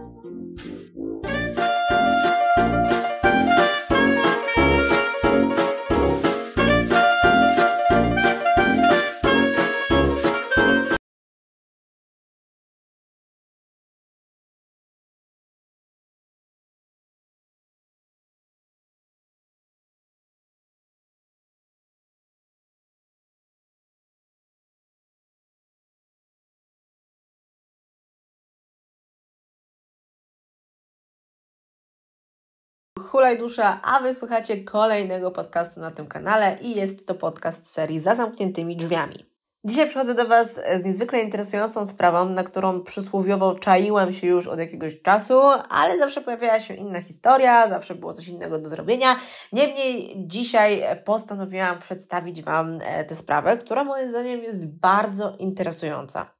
Thank you. Hulaj Dusza, a wysłuchacie kolejnego podcastu na tym kanale i jest to podcast serii Za zamkniętymi drzwiami. Dzisiaj przychodzę do Was z niezwykle interesującą sprawą, na którą przysłowiowo czaiłam się już od jakiegoś czasu, ale zawsze pojawiała się inna historia, zawsze było coś innego do zrobienia. Niemniej dzisiaj postanowiłam przedstawić Wam e, tę sprawę, która moim zdaniem jest bardzo interesująca.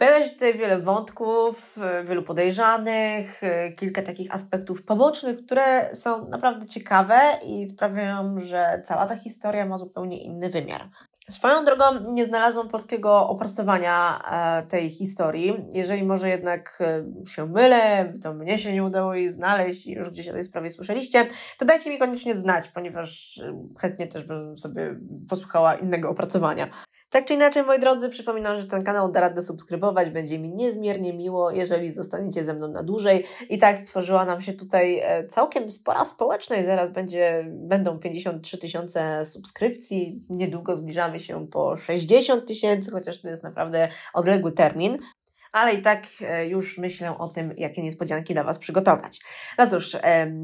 Pojawia się tutaj wiele wątków, e, wielu podejrzanych, e, kilka takich aspektów pobocznych, które są naprawdę ciekawe i sprawiają, że cała ta historia ma zupełnie inny wymiar. Swoją drogą nie znalazłam polskiego opracowania e, tej historii. Jeżeli może jednak się mylę, to mnie się nie udało jej znaleźć i już gdzieś o tej sprawie słyszeliście, to dajcie mi koniecznie znać, ponieważ chętnie też bym sobie posłuchała innego opracowania. Tak czy inaczej, moi drodzy, przypominam, że ten kanał da radę subskrybować. Będzie mi niezmiernie miło, jeżeli zostaniecie ze mną na dłużej. I tak stworzyła nam się tutaj e, całkiem spora społeczność. Zaraz będzie, będą 53 tysiące subskrypcji. Niedługo zbliżamy się po 60 tysięcy, chociaż to jest naprawdę odległy termin ale i tak e, już myślę o tym, jakie niespodzianki dla Was przygotować. No cóż,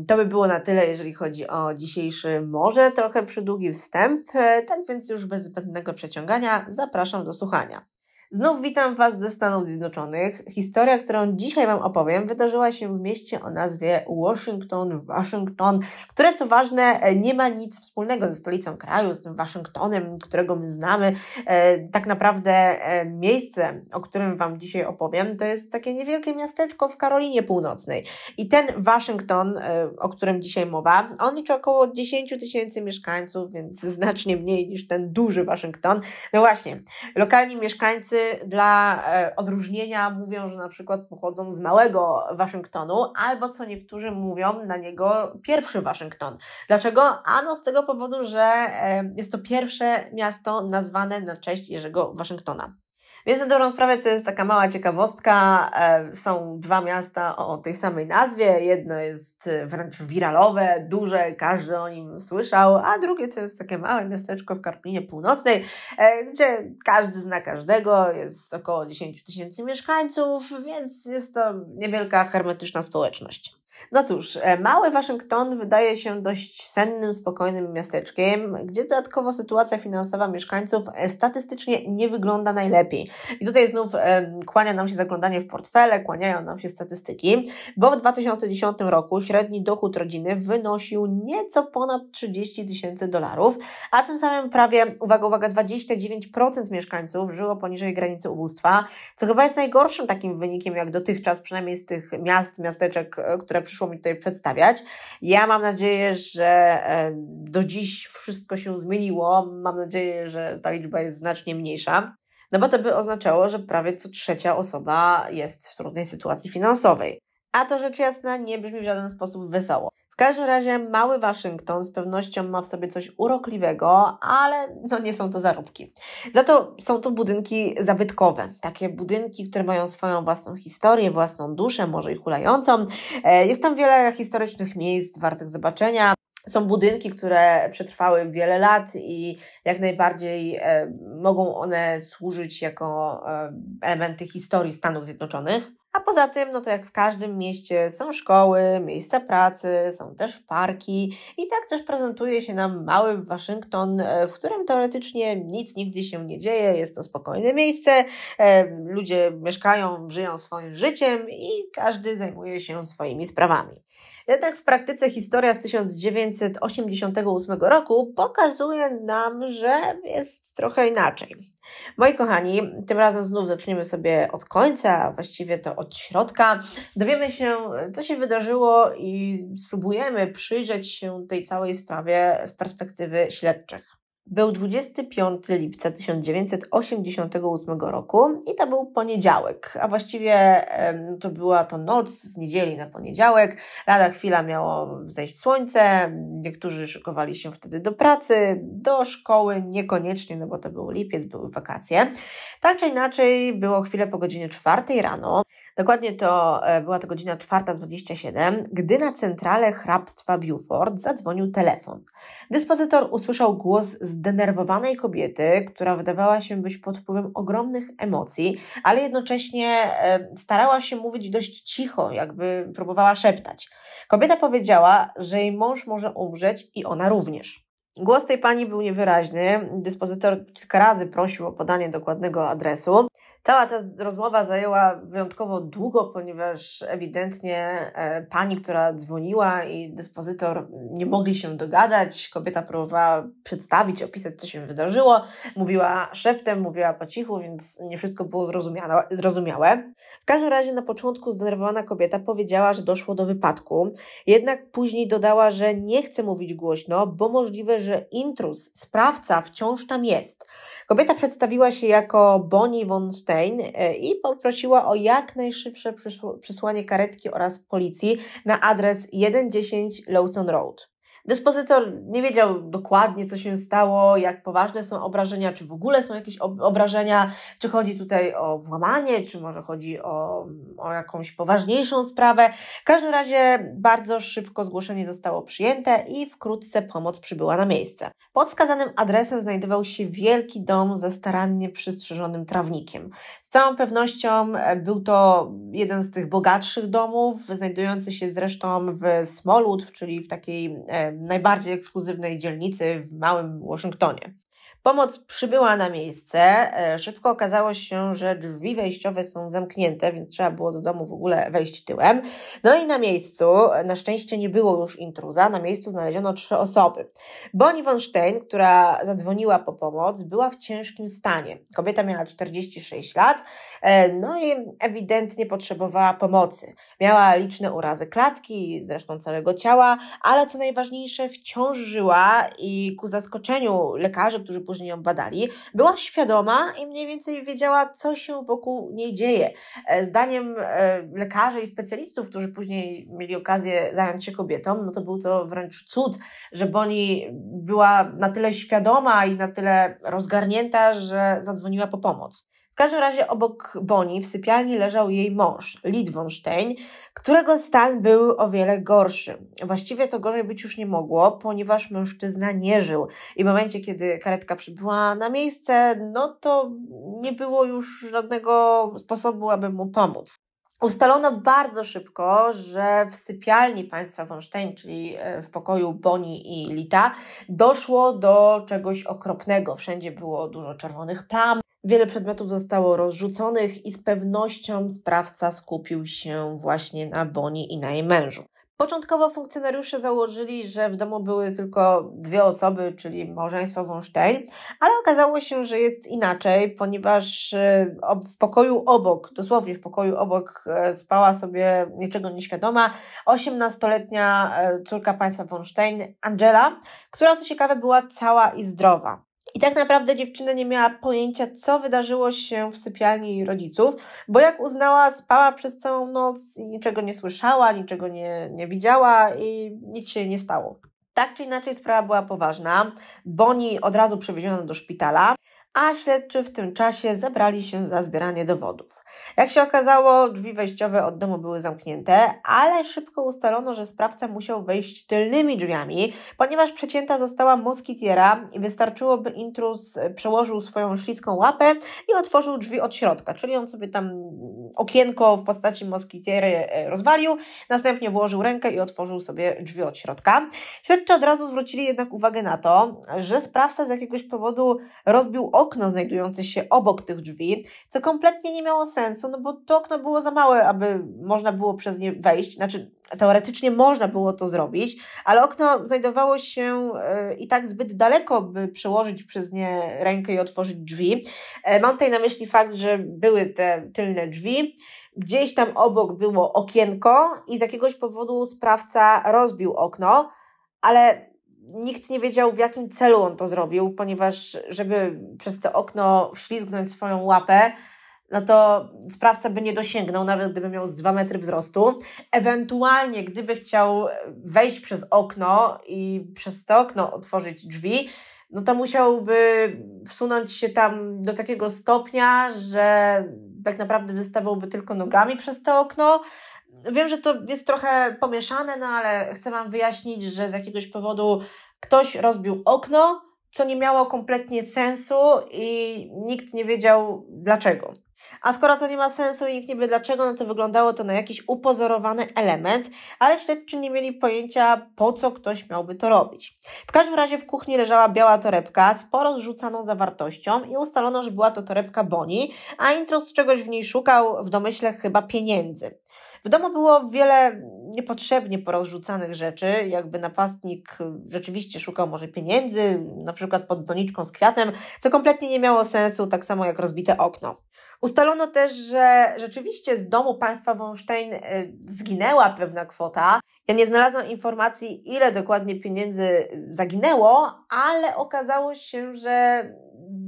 to by było na tyle, jeżeli chodzi o dzisiejszy może trochę przydługi wstęp, e, tak więc już bez zbędnego przeciągania zapraszam do słuchania. Znów witam Was ze Stanów Zjednoczonych. Historia, którą dzisiaj Wam opowiem, wydarzyła się w mieście o nazwie Washington, Washington, które co ważne e, nie ma nic wspólnego ze stolicą kraju, z tym Waszyngtonem, którego my znamy. E, tak naprawdę e, miejsce, o którym Wam dzisiaj opowiem, to jest takie niewielkie miasteczko w Karolinie Północnej. I ten Waszyngton, o którym dzisiaj mowa, on liczy około 10 tysięcy mieszkańców, więc znacznie mniej niż ten duży Waszyngton. No właśnie, lokalni mieszkańcy Wszyscy dla e, odróżnienia mówią, że na przykład pochodzą z małego Waszyngtonu, albo co niektórzy mówią na niego pierwszy Waszyngton. Dlaczego? Ano z tego powodu, że e, jest to pierwsze miasto nazwane na cześć Jerzego Waszyngtona. Więc na dobrą sprawę to jest taka mała ciekawostka. E, są dwa miasta o tej samej nazwie. Jedno jest e, wręcz wiralowe, duże, każdy o nim słyszał, a drugie to jest takie małe miasteczko w Karpinie Północnej, e, gdzie każdy zna każdego, jest około 10 tysięcy mieszkańców, więc jest to niewielka hermetyczna społeczność. No cóż, e, mały Waszyngton wydaje się dość sennym, spokojnym miasteczkiem, gdzie dodatkowo sytuacja finansowa mieszkańców e, statystycznie nie wygląda najlepiej. I tutaj znów e, kłania nam się zaglądanie w portfele, kłaniają nam się statystyki, bo w 2010 roku średni dochód rodziny wynosił nieco ponad 30 tysięcy dolarów, a tym samym prawie, uwaga, uwaga, 29% mieszkańców żyło poniżej granicy ubóstwa, co chyba jest najgorszym takim wynikiem jak dotychczas, przynajmniej z tych miast, miasteczek, które przyszło mi tutaj przedstawiać. Ja mam nadzieję, że e, do dziś wszystko się zmieniło. Mam nadzieję, że ta liczba jest znacznie mniejsza. No bo to by oznaczało, że prawie co trzecia osoba jest w trudnej sytuacji finansowej. A to rzecz jasna nie brzmi w żaden sposób wesoło. W każdym razie mały Waszyngton z pewnością ma w sobie coś urokliwego, ale no nie są to zarobki. Za to są to budynki zabytkowe, takie budynki, które mają swoją własną historię, własną duszę, może i hulającą. E, jest tam wiele historycznych miejsc wartych zobaczenia. Są budynki, które przetrwały wiele lat i jak najbardziej e, mogą one służyć jako e, elementy historii Stanów Zjednoczonych. A poza tym, no to jak w każdym mieście, są szkoły, miejsca pracy, są też parki i tak też prezentuje się nam mały Waszyngton, e, w którym teoretycznie nic nigdy się nie dzieje, jest to spokojne miejsce, e, ludzie mieszkają, żyją swoim życiem i każdy zajmuje się swoimi sprawami. Jednak w praktyce historia z 1988 roku pokazuje nam, że jest trochę inaczej. Moi kochani, tym razem znów zaczniemy sobie od końca, a właściwie to od środka. Dowiemy się, co się wydarzyło i spróbujemy przyjrzeć się tej całej sprawie z perspektywy śledczych. Był 25 lipca 1988 roku i to był poniedziałek, a właściwie to była to noc z niedzieli na poniedziałek. Rada chwila miało zejść słońce, niektórzy szykowali się wtedy do pracy, do szkoły, niekoniecznie, no bo to był lipiec, były wakacje. Tak czy inaczej było chwilę po godzinie czwartej rano. Dokładnie to e, była to godzina 4.27, gdy na centralę hrabstwa Beaufort zadzwonił telefon. Dyspozytor usłyszał głos zdenerwowanej kobiety, która wydawała się być pod wpływem ogromnych emocji, ale jednocześnie e, starała się mówić dość cicho, jakby próbowała szeptać. Kobieta powiedziała, że jej mąż może umrzeć i ona również. Głos tej pani był niewyraźny. Dyspozytor kilka razy prosił o podanie dokładnego adresu. Cała ta rozmowa zajęła wyjątkowo długo, ponieważ ewidentnie e, pani, która dzwoniła i dyspozytor nie mogli się dogadać. Kobieta próbowała przedstawić, opisać, co się wydarzyło. Mówiła szeptem, mówiła po cichu, więc nie wszystko było zrozumiałe. W każdym razie na początku zdenerwowana kobieta powiedziała, że doszło do wypadku. Jednak później dodała, że nie chce mówić głośno, bo możliwe, że intrus, sprawca wciąż tam jest. Kobieta przedstawiła się jako Bonnie von Stein Shane e, i poprosiła o jak najszybsze przysłanie karetki oraz policji na adres 110 Lawson Road. Dyspozytor nie wiedział dokładnie, co się stało, jak poważne są obrażenia, czy w ogóle są jakieś obrażenia, czy chodzi tutaj o włamanie, czy może chodzi o, o jakąś poważniejszą sprawę. W każdym razie bardzo szybko zgłoszenie zostało przyjęte i wkrótce pomoc przybyła na miejsce. Pod wskazanym adresem znajdował się wielki dom ze starannie przystrzeżonym trawnikiem. Z całą pewnością e, był to jeden z tych bogatszych domów, znajdujący się zresztą w Smolud, czyli w takiej e, najbardziej ekskluzywnej dzielnicy w małym Waszyngtonie. Pomoc przybyła na miejsce. E, szybko okazało się, że drzwi wejściowe są zamknięte, więc trzeba było do domu w ogóle wejść tyłem. No i na miejscu, na szczęście nie było już intruza, na miejscu znaleziono trzy osoby. Bonnie von Stein, która zadzwoniła po pomoc, była w ciężkim stanie. Kobieta miała 46 lat, e, no i ewidentnie potrzebowała pomocy. Miała liczne urazy klatki, zresztą całego ciała, ale co najważniejsze, wciąż żyła i ku zaskoczeniu lekarzy, którzy później ją badali, była świadoma i mniej więcej wiedziała, co się wokół niej dzieje. E, zdaniem e, lekarzy i specjalistów, którzy później mieli okazję zająć się kobietą, no to był to wręcz cud, że Boni była na tyle świadoma i na tyle rozgarnięta, że zadzwoniła po pomoc. W każdym razie obok Boni w sypialni leżał jej mąż, Lidwonstein, którego stan był o wiele gorszy. Właściwie to gorzej być już nie mogło, ponieważ mężczyzna nie żył. I w momencie, kiedy karetka przybyła na miejsce, no to nie było już żadnego sposobu, aby mu pomóc. Ustalono bardzo szybko, że w sypialni państwa Wonsztejn, czyli e, w pokoju Boni i Lita, doszło do czegoś okropnego. Wszędzie było dużo czerwonych plam, Wiele przedmiotów zostało rozrzuconych i z pewnością sprawca skupił się właśnie na Boni i na jej mężu. Początkowo funkcjonariusze założyli, że w domu były tylko dwie osoby, czyli małżeństwo Wąsztejn, ale okazało się, że jest inaczej, ponieważ e, w pokoju obok, dosłownie w pokoju obok, e, spała sobie niczego nieświadoma 18-letnia e, córka państwa Wąsztejn, Angela, która co ciekawe była cała i zdrowa. I tak naprawdę dziewczyna nie miała pojęcia, co wydarzyło się w sypialni jej rodziców, bo jak uznała, spała przez całą noc i niczego nie słyszała, niczego nie, nie widziała i nic się nie stało. Tak czy inaczej sprawa była poważna. Boni od razu przewieziono do szpitala a śledczy w tym czasie zabrali się za zbieranie dowodów. Jak się okazało, drzwi wejściowe od domu były zamknięte, ale szybko ustalono, że sprawca musiał wejść tylnymi drzwiami, ponieważ przecięta została moskitiera i wystarczyło, by intruz przełożył swoją śliską łapę i otworzył drzwi od środka, czyli on sobie tam okienko w postaci moskitiery e, rozwalił, następnie włożył rękę i otworzył sobie drzwi od środka. Śledczy od razu zwrócili jednak uwagę na to, że sprawca z jakiegoś powodu rozbił okno okno znajdujące się obok tych drzwi, co kompletnie nie miało sensu, no bo to okno było za małe, aby można było przez nie wejść. Znaczy, teoretycznie można było to zrobić, ale okno znajdowało się e, i tak zbyt daleko, by przełożyć przez nie rękę i otworzyć drzwi. E, mam tutaj na myśli fakt, że były te tylne drzwi. Gdzieś tam obok było okienko i z jakiegoś powodu sprawca rozbił okno, ale nikt nie wiedział, w jakim celu on to zrobił, ponieważ żeby przez to okno wślizgnąć swoją łapę, no to sprawca by nie dosięgnął, nawet gdyby miał z 2 metry wzrostu. Ewentualnie, gdyby chciał wejść przez okno i przez to okno otworzyć drzwi, no to musiałby wsunąć się tam do takiego stopnia, że tak naprawdę wystawałby tylko nogami przez to okno, Wiem, że to jest trochę pomieszane, no ale chcę Wam wyjaśnić, że z jakiegoś powodu ktoś rozbił okno, co nie miało kompletnie sensu i nikt nie wiedział dlaczego. A skoro to nie ma sensu i nikt nie wie dlaczego, no to wyglądało to na jakiś upozorowany element, ale śledczy nie mieli pojęcia, po co ktoś miałby to robić. W każdym razie w kuchni leżała biała torebka, sporo porozrzucaną zawartością i ustalono, że była to torebka Boni, a intro z czegoś w niej szukał, w domyśle chyba pieniędzy. W domu było wiele niepotrzebnie porozrzucanych rzeczy, jakby napastnik y, rzeczywiście szukał może pieniędzy, na przykład pod doniczką z kwiatem, co kompletnie nie miało sensu, tak samo jak rozbite okno. Ustalono też, że rzeczywiście z domu państwa Wąsztejn y, zginęła pewna kwota. Ja nie znalazłam informacji, ile dokładnie pieniędzy y, zaginęło, ale okazało się, że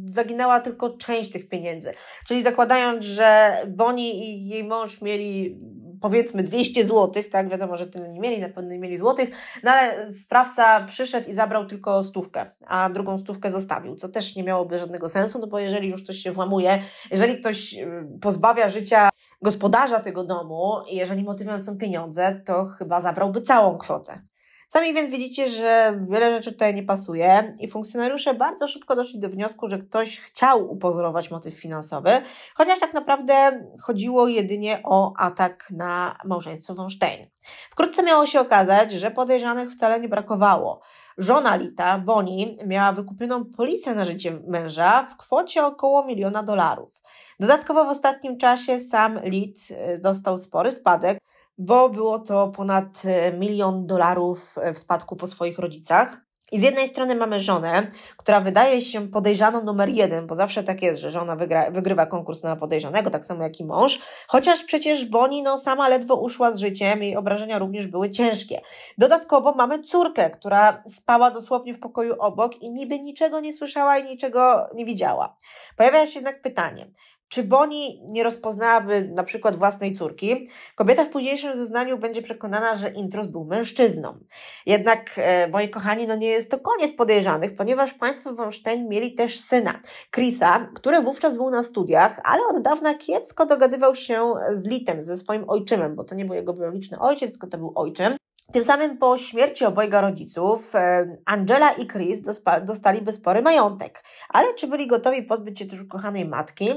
zaginęła tylko część tych pieniędzy. Czyli zakładając, że Boni i jej mąż mieli powiedzmy 200 zł, tak, wiadomo, że tyle nie mieli, na pewno nie mieli złotych, no ale sprawca przyszedł i zabrał tylko stówkę, a drugą stówkę zostawił, co też nie miałoby żadnego sensu, no bo jeżeli już ktoś się włamuje, jeżeli ktoś y, pozbawia życia gospodarza tego domu, jeżeli motywem są pieniądze, to chyba zabrałby całą kwotę. Sami więc widzicie, że wiele rzeczy tutaj nie pasuje i funkcjonariusze bardzo szybko doszli do wniosku, że ktoś chciał upozorować motyw finansowy, chociaż tak naprawdę chodziło jedynie o atak na małżeństwo Wonstein. Wkrótce miało się okazać, że podejrzanych wcale nie brakowało. Żona Lita, Bonnie, miała wykupioną policję na życie męża w kwocie około miliona dolarów. Dodatkowo w ostatnim czasie sam Lit e, dostał spory spadek, bo było to ponad e, milion dolarów e, w spadku po swoich rodzicach. I z jednej strony mamy żonę, która wydaje się podejrzaną numer jeden, bo zawsze tak jest, że żona wygra, wygrywa konkurs na podejrzanego, tak samo jak i mąż, chociaż przecież Boni no, sama ledwo uszła z życiem, jej obrażenia również były ciężkie. Dodatkowo mamy córkę, która spała dosłownie w pokoju obok i niby niczego nie słyszała i niczego nie widziała. Pojawia się jednak pytanie, czy Boni nie rozpoznałaby na przykład własnej córki? Kobieta w późniejszym zeznaniu będzie przekonana, że Intros był mężczyzną. Jednak, e, moi kochani, no nie jest to koniec podejrzanych, ponieważ państwo Wąszteń mieli też syna, Krisa, który wówczas był na studiach, ale od dawna kiepsko dogadywał się z Litem, ze swoim ojczymem, bo to nie był jego biologiczny ojciec, tylko to był ojczym. Tym samym po śmierci obojga rodziców e, Angela i Chris dostaliby spory majątek. Ale czy byli gotowi pozbyć się też ukochanej matki?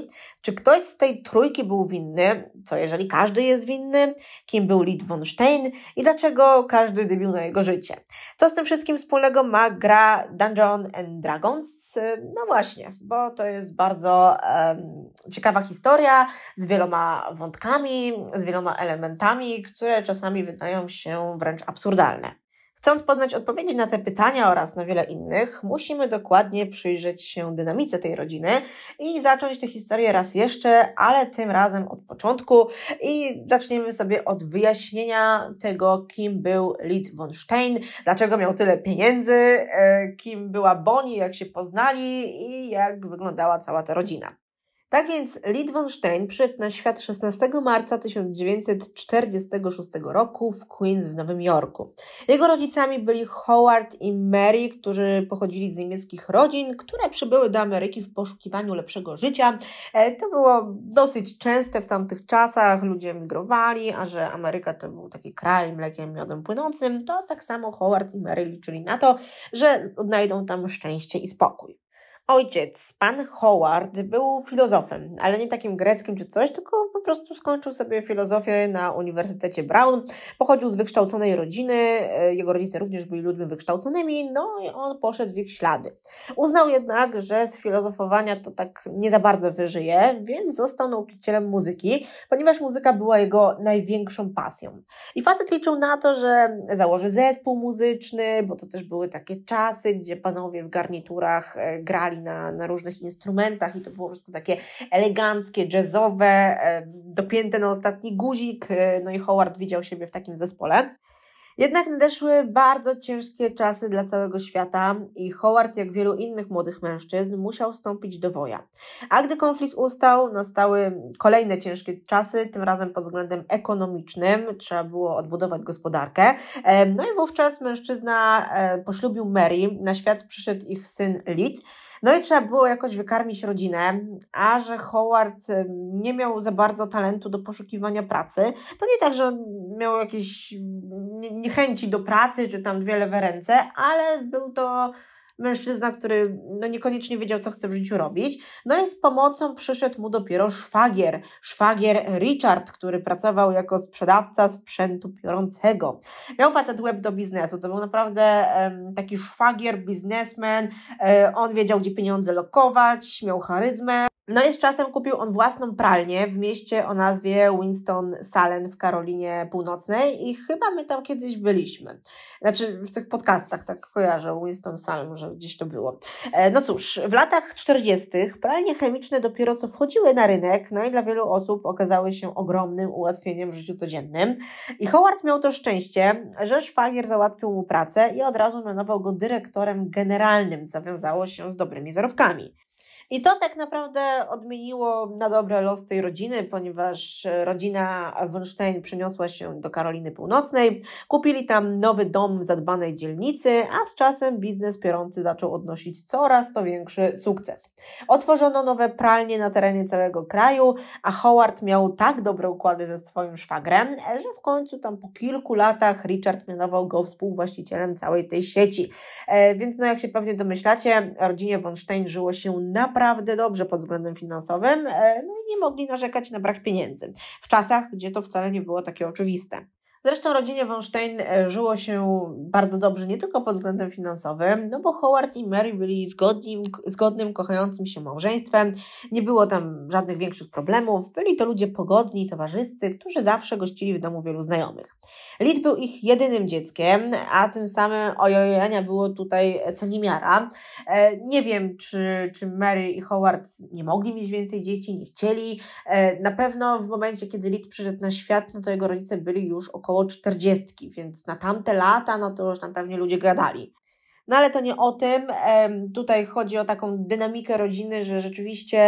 Czy ktoś z tej trójki był winny? Co jeżeli każdy jest winny? Kim był Lidwonstein? I dlaczego każdy debił na jego życie? Co z tym wszystkim wspólnego ma gra Dungeon and Dragons? E, no właśnie, bo to jest bardzo um, ciekawa historia z wieloma wątkami, z wieloma elementami, które czasami wydają się wręcz wręcz absurdalne. Chcąc poznać odpowiedzi na te pytania oraz na wiele innych, musimy dokładnie przyjrzeć się dynamice tej rodziny i zacząć tę historię raz jeszcze, ale tym razem od początku i zaczniemy sobie od wyjaśnienia tego, kim był Lid von Stein, dlaczego miał tyle pieniędzy, e, kim była Bonnie, jak się poznali i jak wyglądała cała ta rodzina. Tak więc Litwenstein przyszedł na świat 16 marca 1946 roku w Queens w Nowym Jorku. Jego rodzicami byli Howard i Mary, którzy pochodzili z niemieckich rodzin, które przybyły do Ameryki w poszukiwaniu lepszego życia. E, to było dosyć częste w tamtych czasach, ludzie emigrowali, a że Ameryka to był taki kraj mlekiem, miodem płynącym, to tak samo Howard i Mary liczyli na to, że odnajdą tam szczęście i spokój. Ojciec, pan Howard, był filozofem, ale nie takim greckim czy coś, tylko po prostu skończył sobie filozofię na Uniwersytecie Brown. Pochodził z wykształconej rodziny, e, jego rodzice również byli ludźmi wykształconymi, no i on poszedł w ich ślady. Uznał jednak, że z filozofowania to tak nie za bardzo wyżyje, więc został nauczycielem muzyki, ponieważ muzyka była jego największą pasją. I facet liczył na to, że założy zespół muzyczny, bo to też były takie czasy, gdzie panowie w garniturach e, grali na, na różnych instrumentach i to było wszystko takie eleganckie, jazzowe, e, dopięte na ostatni guzik, e, no i Howard widział siebie w takim zespole. Jednak nadeszły bardzo ciężkie czasy dla całego świata i Howard, jak wielu innych młodych mężczyzn, musiał wstąpić do woja. A gdy konflikt ustał, nastały kolejne ciężkie czasy, tym razem pod względem ekonomicznym. Trzeba było odbudować gospodarkę. E, no i wówczas mężczyzna poślubił Mary. Na świat przyszedł ich syn Lid. No i trzeba było jakoś wykarmić rodzinę, a że Howard nie miał za bardzo talentu do poszukiwania pracy, to nie tak, że miał jakieś mm, niechęci do pracy, czy tam dwie lewe ręce, ale był to mężczyzna, który no niekoniecznie wiedział, co chce w życiu robić. No i z pomocą przyszedł mu dopiero szwagier, szwagier Richard, który pracował jako sprzedawca sprzętu piorącego. Miał facet web do biznesu, to był naprawdę um, taki szwagier, biznesmen, um, on wiedział, gdzie pieniądze lokować, miał charyzmę, no i z czasem kupił on własną pralnię w mieście o nazwie Winston-Salem w Karolinie Północnej i chyba my tam kiedyś byliśmy. Znaczy w tych podcastach tak kojarzę, Winston-Salem, że gdzieś to było. E, no cóż, w latach 40. pralnie chemiczne dopiero co wchodziły na rynek, no i dla wielu osób okazały się ogromnym ułatwieniem w życiu codziennym. I Howard miał to szczęście, że szwagier załatwił mu pracę i od razu mianował go dyrektorem generalnym, co wiązało się z dobrymi zarobkami. I to tak naprawdę odmieniło na dobre los tej rodziny, ponieważ e, rodzina Wunstein przeniosła się do Karoliny Północnej, kupili tam nowy dom w zadbanej dzielnicy, a z czasem biznes piorący zaczął odnosić coraz to większy sukces. Otworzono nowe pralnie na terenie całego kraju, a Howard miał tak dobre układy ze swoim szwagrem, że w końcu tam po kilku latach Richard mianował go współwłaścicielem całej tej sieci. E, więc no jak się pewnie domyślacie, rodzinie Wunstein żyło się naprawdę naprawdę dobrze pod względem finansowym, e, no i nie mogli narzekać na brak pieniędzy w czasach, gdzie to wcale nie było takie oczywiste. Zresztą rodzinie Wonstein e, żyło się bardzo dobrze nie tylko pod względem finansowym, no bo Howard i Mary byli zgodnym, zgodnym, kochającym się małżeństwem, nie było tam żadnych większych problemów, byli to ludzie pogodni, towarzyscy, którzy zawsze gościli w domu wielu znajomych. Lid był ich jedynym dzieckiem, a tym samym ojojania było tutaj e, co niemiara. E, nie wiem, czy, czy Mary i Howard nie mogli mieć więcej dzieci, nie chcieli. E, na pewno w momencie, kiedy Lid przyszedł na świat, no to jego rodzice byli już około czterdziestki, więc na tamte lata, no to już tam pewnie ludzie gadali. No ale to nie o tym. Tutaj chodzi o taką dynamikę rodziny, że rzeczywiście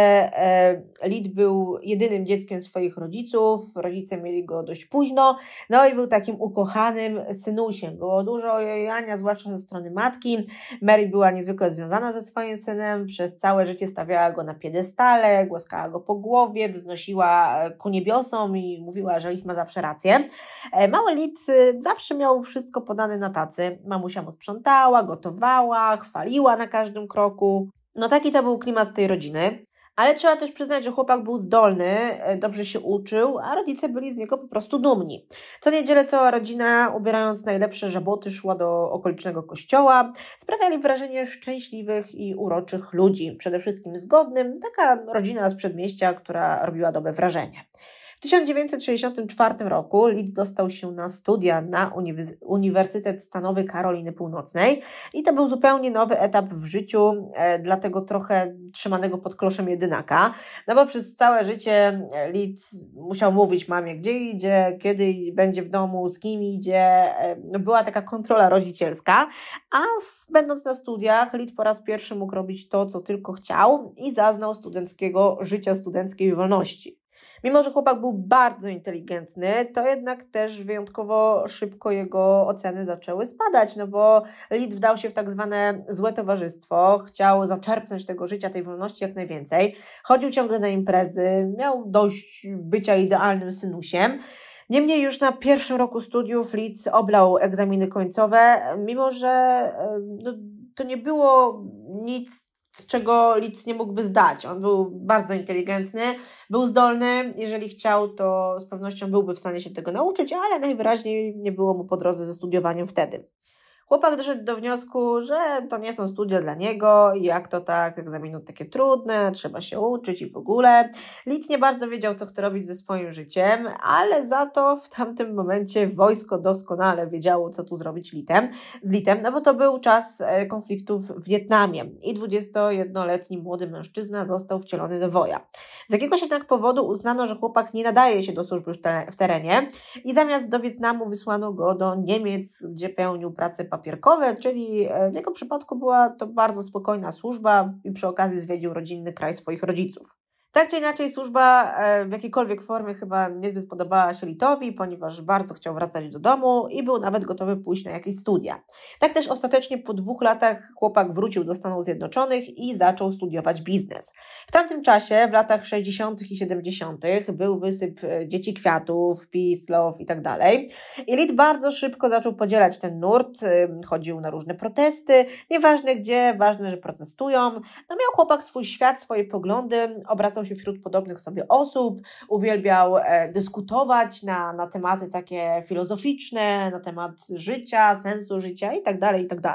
Lid był jedynym dzieckiem swoich rodziców, rodzice mieli go dość późno, no i był takim ukochanym synusiem. Było dużo ojania, zwłaszcza ze strony matki. Mary była niezwykle związana ze swoim synem, przez całe życie stawiała go na piedestale, głaskała go po głowie, wznosiła e, ku niebiosom i mówiła, że Lid ma zawsze rację. E, mały Lid e, zawsze miał wszystko podane na tacy. Mamusia mu sprzątała, gotowała, supportowała, chwaliła na każdym kroku. No taki to był klimat tej rodziny. Ale trzeba też przyznać, że chłopak był zdolny, e, dobrze się uczył, a rodzice byli z niego po prostu dumni. Co niedzielę cała rodzina, ubierając najlepsze żaboty, szła do okolicznego kościoła. Sprawiali wrażenie szczęśliwych i uroczych ludzi, przede wszystkim zgodnym, taka rodzina z przedmieścia, która robiła dobre wrażenie. 1964 roku Lid dostał się na studia na Uniwersytet Stanowy Karoliny Północnej i to był zupełnie nowy etap w życiu, e, dlatego trochę trzymanego pod kloszem jedynaka, no bo przez całe życie e, Lid musiał mówić mamie, gdzie idzie, kiedy będzie w domu, z kim idzie, e, no była taka kontrola rodzicielska, a w, będąc na studiach Lid po raz pierwszy mógł robić to, co tylko chciał i zaznał studenckiego życia, studenckiej wolności. Mimo, że chłopak był bardzo inteligentny, to jednak też wyjątkowo szybko jego oceny zaczęły spadać, no bo Lid wdał się w tak zwane złe towarzystwo, chciał zaczerpnąć tego życia, tej wolności jak najwięcej, chodził ciągle na imprezy, miał dość bycia idealnym synusiem. Niemniej już na pierwszym roku studiów Litz oblał egzaminy końcowe, mimo że e, no, to nie było nic z czego Litz nie mógłby zdać. On był bardzo inteligentny, był zdolny, jeżeli chciał, to z pewnością byłby w stanie się tego nauczyć, ale najwyraźniej nie było mu po drodze ze studiowaniem wtedy. Chłopak doszedł do wniosku, że to nie są studia dla niego, jak to tak, egzaminy takie trudne, trzeba się uczyć i w ogóle. Lit nie bardzo wiedział, co chce robić ze swoim życiem, ale za to w tamtym momencie wojsko doskonale wiedziało, co tu zrobić litem, z Litem, no bo to był czas e, konfliktów w Wietnamie i 21-letni młody mężczyzna został wcielony do woja. Z jakiegoś jednak powodu uznano, że chłopak nie nadaje się do służby w terenie i zamiast do Wietnamu wysłano go do Niemiec, gdzie pełnił pracę papierkowe, czyli e, w jego przypadku była to bardzo spokojna służba i przy okazji zwiedził rodzinny kraj swoich rodziców. Tak czy inaczej, służba e, w jakiejkolwiek formie chyba niezbyt podobała się Litowi, ponieważ bardzo chciał wracać do domu i był nawet gotowy pójść na jakieś studia. Tak też ostatecznie po dwóch latach chłopak wrócił do Stanów Zjednoczonych i zaczął studiować biznes. W tamtym czasie, w latach 60. i 70., był wysyp e, dzieci kwiatów, peace, love i tak dalej. I Lit bardzo szybko zaczął podzielać ten nurt, e, chodził na różne protesty, nieważne gdzie, ważne, że protestują. No miał chłopak swój świat, swoje poglądy, obracał się wśród podobnych sobie osób, uwielbiał e, dyskutować na, na tematy takie filozoficzne, na temat życia, sensu życia itd. itd.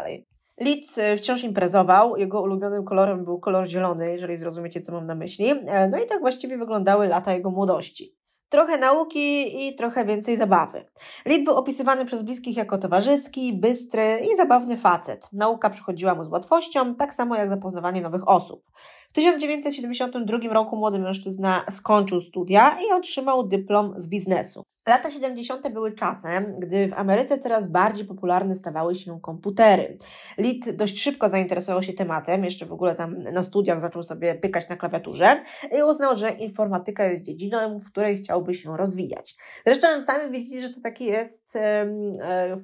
Lid wciąż imprezował, jego ulubionym kolorem był kolor zielony, jeżeli zrozumiecie, co mam na myśli. E, no i tak właściwie wyglądały lata jego młodości trochę nauki i trochę więcej zabawy. Lid był opisywany przez bliskich jako towarzyski, bystry i zabawny facet. Nauka przychodziła mu z łatwością, tak samo jak zapoznawanie nowych osób. W 1972 roku młody mężczyzna skończył studia i otrzymał dyplom z biznesu. Lata 70. były czasem, gdy w Ameryce coraz bardziej popularne stawały się komputery. Lid dość szybko zainteresował się tematem, jeszcze w ogóle tam na studiach zaczął sobie pykać na klawiaturze i uznał, że informatyka jest dziedziną, w której chciałby się rozwijać. Zresztą sami widzicie, że to taki jest e,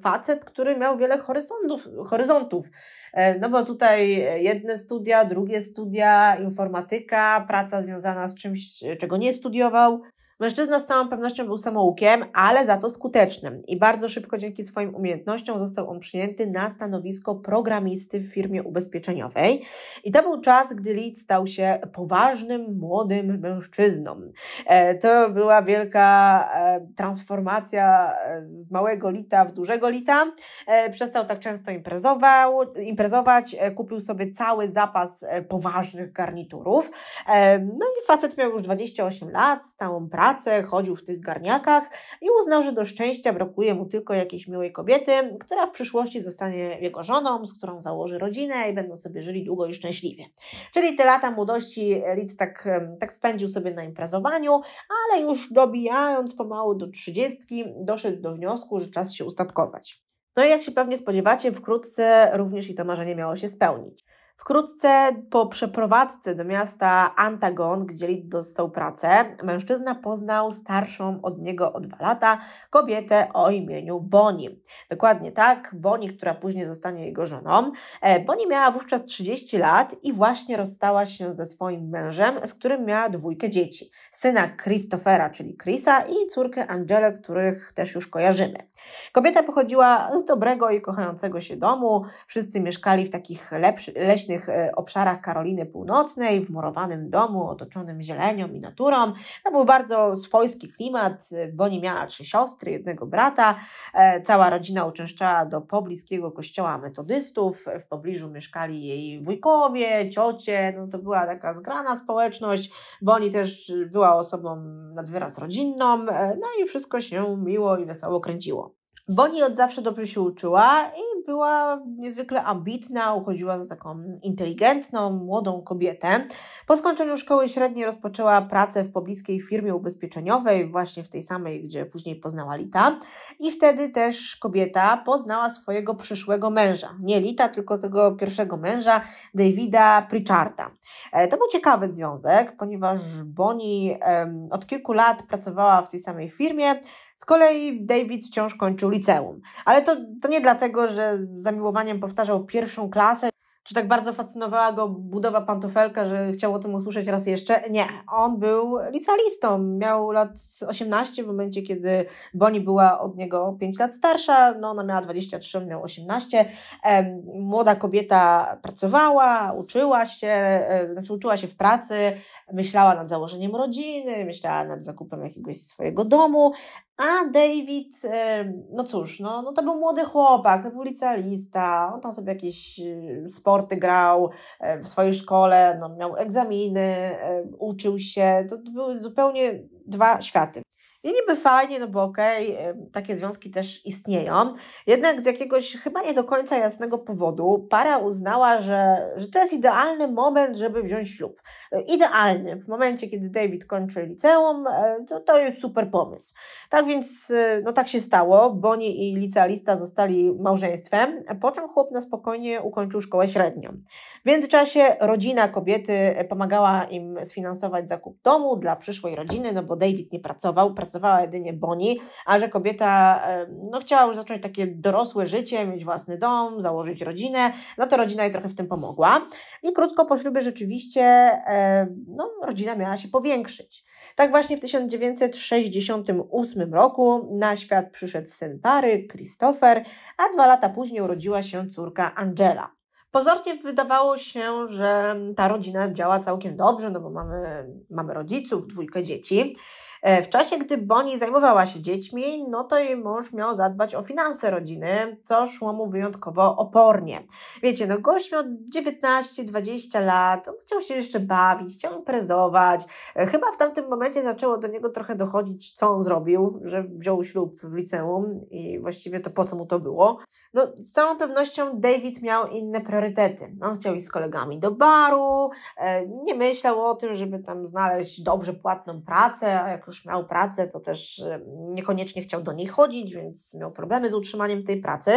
facet, który miał wiele horyzontów, horyzontów. E, no bo tutaj jedne studia, drugie studia, informatyka, praca związana z czymś, czego nie studiował, Mężczyzna z całą pewnością był samoukiem, ale za to skutecznym i bardzo szybko dzięki swoim umiejętnościom został on przyjęty na stanowisko programisty w firmie ubezpieczeniowej. I to był czas, gdy Lead stał się poważnym, młodym mężczyzną. E, to była wielka e, transformacja e, z małego Lita w dużego Lita. Przestał tak często imprezował, imprezować, kupił sobie cały zapas poważnych garniturów. No i facet miał już 28 lat, stałą pracę, pracę, chodził w tych garniakach i uznał, że do szczęścia brakuje mu tylko jakiejś miłej kobiety, która w przyszłości zostanie jego żoną, z którą założy rodzinę i będą sobie żyli długo i szczęśliwie. Czyli te lata młodości Lid tak, tak spędził sobie na imprezowaniu, ale już dobijając pomału do trzydziestki, doszedł do wniosku, że czas się ustatkować. No i jak się pewnie spodziewacie, wkrótce również i to marzenie miało się spełnić. Wkrótce po przeprowadzce do miasta Antagon, gdzie Lid dostał pracę, mężczyzna poznał starszą od niego o dwa lata kobietę o imieniu Bonnie. Dokładnie tak, Bonnie, która później zostanie jego żoną. E, Bonnie miała wówczas 30 lat i właśnie rozstała się ze swoim mężem, z którym miała dwójkę dzieci. Syna Christophera, czyli Chrisa i córkę Angelę, których też już kojarzymy. Kobieta pochodziła z dobrego i kochającego się domu. Wszyscy mieszkali w takich lepszy, leśnych e, obszarach Karoliny Północnej, w murowanym domu otoczonym zielenią i naturą. To był bardzo swojski klimat. E, Boni miała trzy siostry, jednego brata. E, cała rodzina uczęszczała do pobliskiego kościoła metodystów. W pobliżu mieszkali jej wujkowie, ciocie. No to była taka zgrana społeczność. Boni też była osobą nad wyraz rodzinną. No i wszystko się miło i wesoło kręciło. Bonnie od zawsze dobrze się uczyła i była niezwykle ambitna, uchodziła za taką inteligentną, młodą kobietę. Po skończeniu szkoły średniej rozpoczęła pracę w pobliskiej firmie ubezpieczeniowej, właśnie w tej samej, gdzie później poznała Lita. I wtedy też kobieta poznała swojego przyszłego męża. Nie Lita, tylko tego pierwszego męża, Davida Pritcharda. E, to był ciekawy związek, ponieważ Bonnie od kilku lat pracowała w tej samej firmie. Z kolei David wciąż kończył liceum. Ale to, to nie dlatego, że z zamiłowaniem powtarzał pierwszą klasę, czy tak bardzo fascynowała go budowa pantofelka, że chciał o tym usłyszeć raz jeszcze. Nie, on był licealistą. Miał lat 18 w momencie, kiedy Boni była od niego 5 lat starsza. No, ona miała 23, on miał 18. Młoda kobieta pracowała, uczyła się, e, znaczy uczyła się w pracy, myślała nad założeniem rodziny, myślała nad zakupem jakiegoś swojego domu, a David, no cóż, no, no to był młody chłopak, to był licealista, on tam sobie jakieś sporty grał w swojej szkole, no, miał egzaminy, uczył się, to były zupełnie dwa światy. I niby fajnie, no bo okej, okay, takie związki też istnieją. Jednak z jakiegoś chyba nie do końca jasnego powodu para uznała, że, że to jest idealny moment, żeby wziąć ślub. E, idealny. W momencie, kiedy David kończy liceum, e, to, to jest super pomysł. Tak więc, e, no tak się stało. Bonnie i licealista zostali małżeństwem, po czym chłop na spokojnie ukończył szkołę średnią. W międzyczasie rodzina kobiety pomagała im sfinansować zakup domu dla przyszłej rodziny, no bo David nie pracował, pracował interesowała jedynie Boni, a że kobieta no, chciała już zacząć takie dorosłe życie, mieć własny dom, założyć rodzinę, no to rodzina jej trochę w tym pomogła. I krótko po ślubie rzeczywiście no, rodzina miała się powiększyć. Tak właśnie w 1968 roku na świat przyszedł syn pary, Christopher, a dwa lata później urodziła się córka Angela. Pozornie wydawało się, że ta rodzina działa całkiem dobrze, no bo mamy, mamy rodziców, dwójkę dzieci. E, w czasie, gdy Bonnie zajmowała się dziećmi, no to jej mąż miał zadbać o finanse rodziny, co szło mu wyjątkowo opornie. Wiecie, no gość miał 19-20 lat, on chciał się jeszcze bawić, chciał imprezować. E, chyba w tamtym momencie zaczęło do niego trochę dochodzić, co on zrobił, że wziął ślub w liceum i właściwie to po co mu to było. No z całą pewnością David miał inne priorytety. On chciał iść z kolegami do baru, e, nie myślał o tym, żeby tam znaleźć dobrze płatną pracę, a jak już już miał pracę, to też y, niekoniecznie chciał do niej chodzić, więc miał problemy z utrzymaniem tej pracy.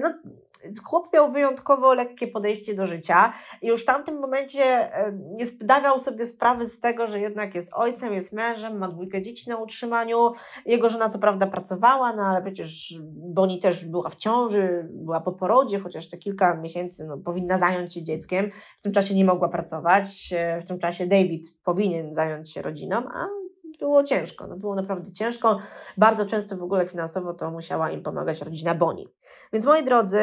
No, chłop miał wyjątkowo lekkie podejście do życia i już w tamtym momencie y, nie zdawał sobie sprawy z tego, że jednak jest ojcem, jest mężem, ma dwójkę dzieci na utrzymaniu. Jego żona co prawda pracowała, no ale przecież Boni też była w ciąży, była po porodzie, chociaż te kilka miesięcy no, powinna zająć się dzieckiem. W tym czasie nie mogła pracować, y, w tym czasie David powinien zająć się rodziną, a było ciężko, no było naprawdę ciężko. Bardzo często w ogóle finansowo to musiała im pomagać rodzina Boni. Więc moi drodzy,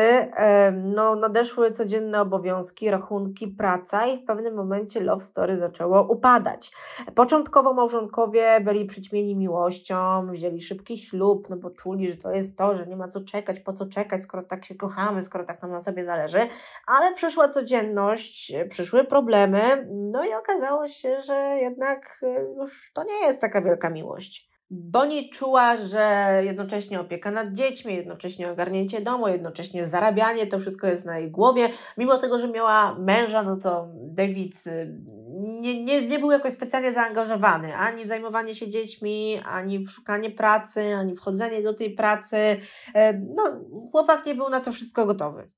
no, nadeszły codzienne obowiązki, rachunki, praca i w pewnym momencie love story zaczęło upadać. Początkowo małżonkowie byli przyćmieni miłością, wzięli szybki ślub, no bo czuli, że to jest to, że nie ma co czekać, po co czekać, skoro tak się kochamy, skoro tak nam na sobie zależy, ale przyszła codzienność, przyszły problemy, no i okazało się, że jednak e, już to nie jest taka wielka miłość nie czuła, że jednocześnie opieka nad dziećmi, jednocześnie ogarnięcie domu, jednocześnie zarabianie, to wszystko jest na jej głowie. Mimo tego, że miała męża, no to David y, nie, nie, nie był jakoś specjalnie zaangażowany ani w zajmowanie się dziećmi, ani w szukanie pracy, ani wchodzenie do tej pracy. E, no, chłopak nie był na to wszystko gotowy.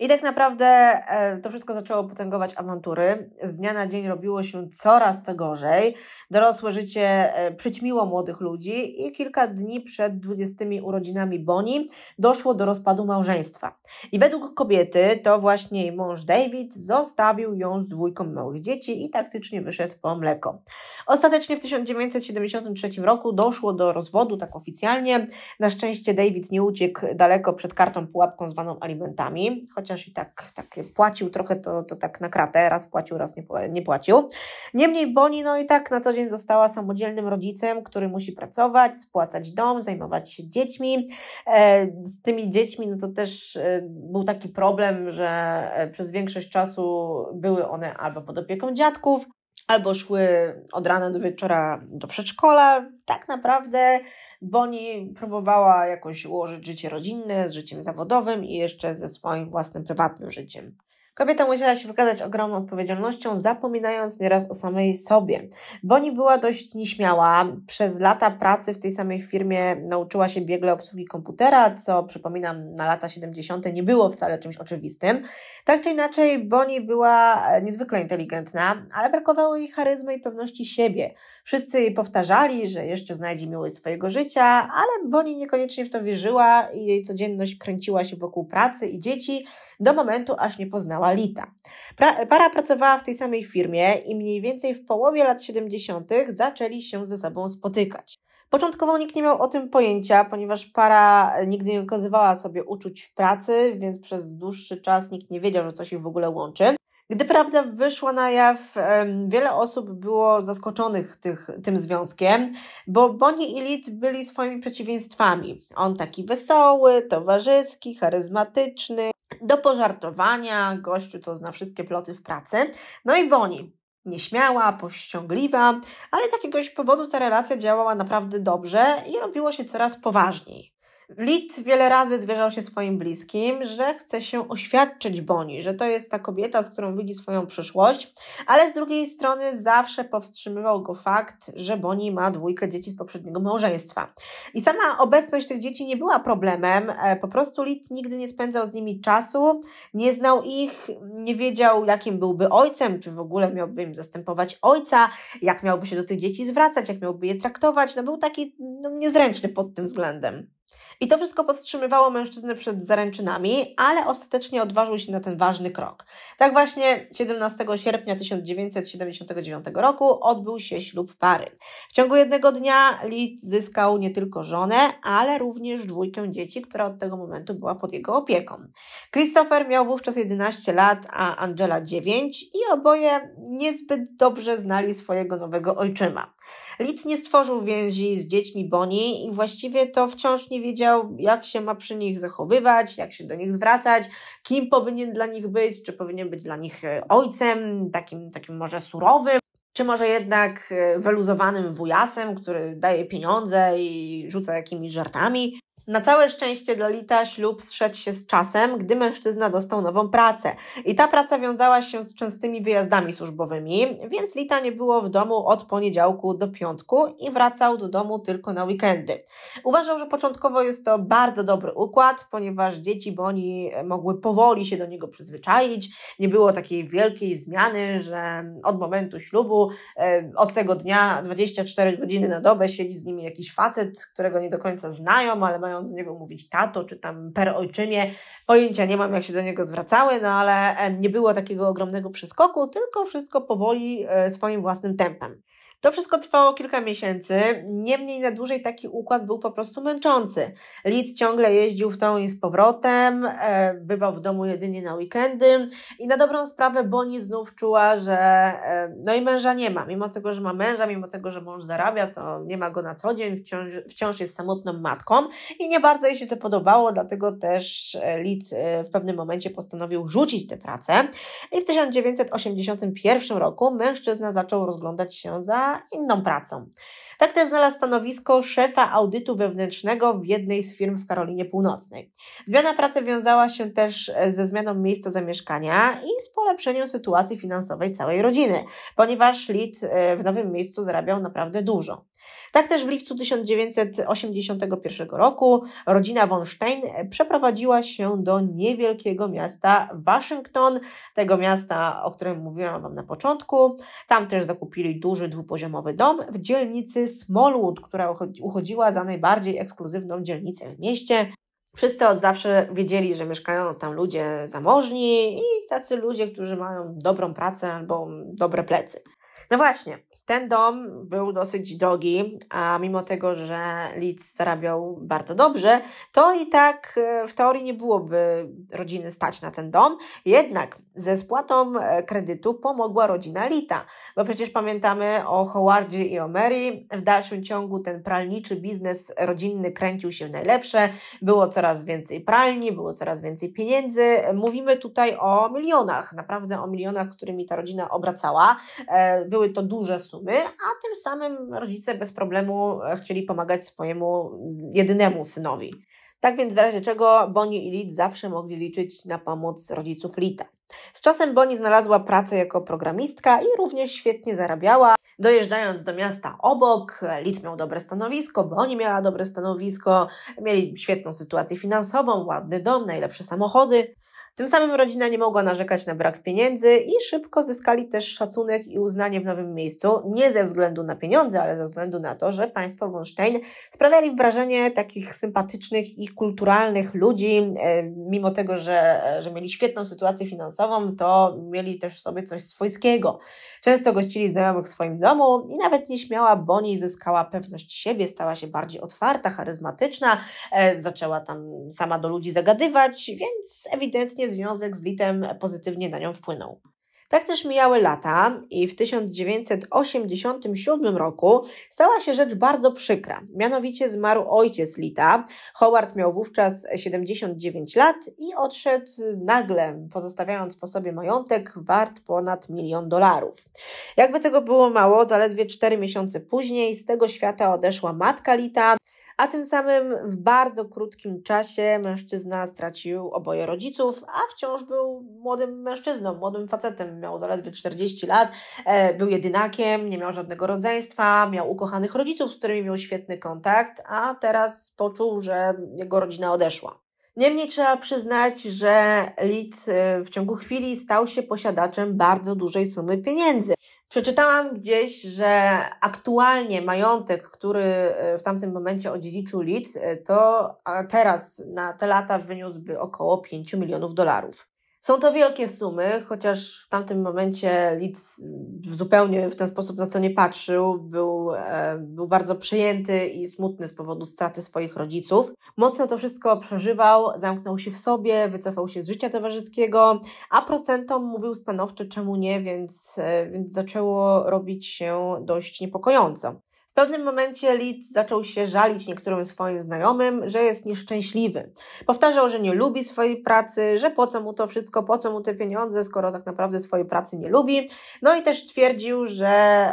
I tak naprawdę e, to wszystko zaczęło potęgować awantury. Z dnia na dzień robiło się coraz to gorzej. Dorosłe życie e, przyćmiło młodych ludzi i kilka dni przed 20 urodzinami Boni doszło do rozpadu małżeństwa. I według kobiety to właśnie jej mąż David zostawił ją z dwójką małych dzieci i taktycznie wyszedł po mleko. Ostatecznie w 1973 roku doszło do rozwodu, tak oficjalnie. Na szczęście David nie uciekł daleko przed kartą pułapką zwaną alimentami, choć chociaż i tak, tak płacił trochę, to, to tak na kratę, raz płacił, raz nie, nie płacił. Niemniej Boni, no i tak na co dzień została samodzielnym rodzicem, który musi pracować, spłacać dom, zajmować się dziećmi. E, z tymi dziećmi, no to też e, był taki problem, że e, przez większość czasu były one albo pod opieką dziadków, albo szły od rana do wieczora do przedszkola. Tak naprawdę Boni próbowała jakoś ułożyć życie rodzinne z życiem zawodowym i jeszcze ze swoim własnym prywatnym życiem. Kobieta musiała się wykazać ogromną odpowiedzialnością, zapominając nieraz o samej sobie. Boni była dość nieśmiała. Przez lata pracy w tej samej firmie nauczyła się biegle obsługi komputera, co przypominam na lata 70. nie było wcale czymś oczywistym. Tak czy inaczej, Boni była e, niezwykle inteligentna, ale brakowało jej charyzmy i pewności siebie. Wszyscy jej powtarzali, że jeszcze znajdzie miłość swojego życia, ale Boni niekoniecznie w to wierzyła i jej codzienność kręciła się wokół pracy i dzieci do momentu, aż nie poznała Alita. Pra, para pracowała w tej samej firmie i mniej więcej w połowie lat 70. zaczęli się ze sobą spotykać. Początkowo nikt nie miał o tym pojęcia, ponieważ para e, nigdy nie okazywała sobie uczuć w pracy, więc przez dłuższy czas nikt nie wiedział, że coś ich w ogóle łączy. Gdy prawda wyszła na jaw, wiele osób było zaskoczonych tych, tym związkiem, bo Bonnie i Lid byli swoimi przeciwieństwami. On taki wesoły, towarzyski, charyzmatyczny, do pożartowania, gościu, co zna wszystkie ploty w pracy. No i Boni, nieśmiała, powściągliwa, ale z jakiegoś powodu ta relacja działała naprawdę dobrze i robiło się coraz poważniej. Lit wiele razy zwierzał się swoim bliskim, że chce się oświadczyć Boni, że to jest ta kobieta, z którą widzi swoją przyszłość, ale z drugiej strony zawsze powstrzymywał go fakt, że Boni ma dwójkę dzieci z poprzedniego małżeństwa. I sama obecność tych dzieci nie była problemem, e, po prostu Lit nigdy nie spędzał z nimi czasu, nie znał ich, nie wiedział jakim byłby ojcem, czy w ogóle miałby im zastępować ojca, jak miałby się do tych dzieci zwracać, jak miałby je traktować, no był taki no, niezręczny pod tym względem. I to wszystko powstrzymywało mężczyznę przed zaręczynami, ale ostatecznie odważył się na ten ważny krok. Tak właśnie 17 sierpnia 1979 roku odbył się ślub pary. W ciągu jednego dnia Lee zyskał nie tylko żonę, ale również dwójkę dzieci, która od tego momentu była pod jego opieką. Christopher miał wówczas 11 lat, a Angela 9 i oboje niezbyt dobrze znali swojego nowego ojczyma. Lit nie stworzył więzi z dziećmi Bonnie i właściwie to wciąż nie wiedział, jak się ma przy nich zachowywać, jak się do nich zwracać, kim powinien dla nich być, czy powinien być dla nich e, ojcem, takim, takim może surowym czy może jednak e, wyluzowanym wujasem, który daje pieniądze i rzuca jakimiś żartami. Na całe szczęście dla Lita ślub zszedł się z czasem, gdy mężczyzna dostał nową pracę. I ta praca wiązała się z częstymi wyjazdami służbowymi, więc Lita nie było w domu od poniedziałku do piątku i wracał do domu tylko na weekendy. Uważał, że początkowo jest to bardzo dobry układ, ponieważ dzieci, boni e, mogły powoli się do niego przyzwyczaić, nie było takiej wielkiej zmiany, że od momentu ślubu, e, od tego dnia 24 godziny na dobę siedzi z nimi jakiś facet, którego nie do końca znają, ale mają zaczynają do niego mówić tato, czy tam per ojczymie. Pojęcia nie mam, jak się do niego zwracały, no ale nie było takiego ogromnego przeskoku, tylko wszystko powoli e, swoim własnym tempem. To wszystko trwało kilka miesięcy, niemniej na dłużej taki układ był po prostu męczący. Lid ciągle jeździł w tą i z powrotem, e, bywał w domu jedynie na weekendy i na dobrą sprawę Boni znów czuła, że e, no i męża nie ma. Mimo tego, że ma męża, mimo tego, że mąż zarabia, to nie ma go na co dzień, wciąż, wciąż jest samotną matką i nie bardzo jej się to podobało, dlatego też e, Lid w pewnym momencie postanowił rzucić tę pracę i w 1981 roku mężczyzna zaczął rozglądać się za inną pracą. Tak też znalazł stanowisko szefa audytu wewnętrznego w jednej z firm w Karolinie Północnej. Zmiana pracy wiązała się też e, ze zmianą miejsca zamieszkania i z polepszeniem sytuacji finansowej całej rodziny, ponieważ Lid e, w nowym miejscu zarabiał naprawdę dużo. Tak też w lipcu 1981 roku rodzina von Stein przeprowadziła się do niewielkiego miasta Waszyngton, tego miasta, o którym mówiłam Wam na początku. Tam też zakupili duży dwupoziomowy dom w dzielnicy Smallwood, która uchodziła za najbardziej ekskluzywną dzielnicę w mieście. Wszyscy od zawsze wiedzieli, że mieszkają tam ludzie zamożni i tacy ludzie, którzy mają dobrą pracę albo dobre plecy. No właśnie, ten dom był dosyć drogi, a mimo tego, że Leeds zarabiał bardzo dobrze, to i tak e, w teorii nie byłoby rodziny stać na ten dom. Jednak ze spłatą e, kredytu pomogła rodzina Lita, bo przecież pamiętamy o Howardzie i o Mary. W dalszym ciągu ten pralniczy biznes rodzinny kręcił się najlepsze, było coraz więcej pralni, było coraz więcej pieniędzy. Mówimy tutaj o milionach, naprawdę o milionach, którymi ta rodzina obracała. E, był były to duże sumy, a tym samym rodzice bez problemu e, chcieli pomagać swojemu jedynemu synowi. Tak więc w razie czego Bonnie i Lit zawsze mogli liczyć na pomoc rodziców Lita. Z czasem Bonnie znalazła pracę jako programistka i również świetnie zarabiała. Dojeżdżając do miasta obok, e, Lit miał dobre stanowisko, Bonnie miała dobre stanowisko, mieli świetną sytuację finansową, ładny dom, najlepsze samochody. Tym samym rodzina nie mogła narzekać na brak pieniędzy i szybko zyskali też szacunek i uznanie w nowym miejscu, nie ze względu na pieniądze, ale ze względu na to, że państwo Wonstein sprawiali wrażenie takich sympatycznych i kulturalnych ludzi, e, mimo tego, że, że mieli świetną sytuację finansową, to mieli też w sobie coś swojskiego. Często gościli znajomych w swoim domu i nawet nieśmiała Boni zyskała pewność siebie, stała się bardziej otwarta, charyzmatyczna, e, zaczęła tam sama do ludzi zagadywać, więc ewidentnie związek z Litem pozytywnie na nią wpłynął. Tak też mijały lata i w 1987 roku stała się rzecz bardzo przykra. Mianowicie zmarł ojciec Lita. Howard miał wówczas 79 lat i odszedł nagle, pozostawiając po sobie majątek wart ponad milion dolarów. Jakby tego było mało, zaledwie 4 miesiące później z tego świata odeszła matka Lita a tym samym w bardzo krótkim czasie mężczyzna stracił oboje rodziców, a wciąż był młodym mężczyzną, młodym facetem, miał zaledwie 40 lat, e, był jedynakiem, nie miał żadnego rodzeństwa, miał ukochanych rodziców, z którymi miał świetny kontakt, a teraz poczuł, że jego rodzina odeszła. Niemniej trzeba przyznać, że Lid e, w ciągu chwili stał się posiadaczem bardzo dużej sumy pieniędzy. Przeczytałam gdzieś, że aktualnie majątek, który e, w tamtym momencie odziedziczył Lid, e, to teraz na te lata wyniósłby około 5 milionów dolarów. Są to wielkie sumy, chociaż w tamtym momencie Litz zupełnie w ten sposób na to nie patrzył. Był, e, był bardzo przejęty i smutny z powodu straty swoich rodziców. Mocno to wszystko przeżywał, zamknął się w sobie, wycofał się z życia towarzyskiego, a procentom mówił stanowczo czemu nie, więc, e, więc zaczęło robić się dość niepokojąco. W pewnym momencie Lid zaczął się żalić niektórym swoim znajomym, że jest nieszczęśliwy. Powtarzał, że nie lubi swojej pracy, że po co mu to wszystko, po co mu te pieniądze, skoro tak naprawdę swojej pracy nie lubi. No i też twierdził, że,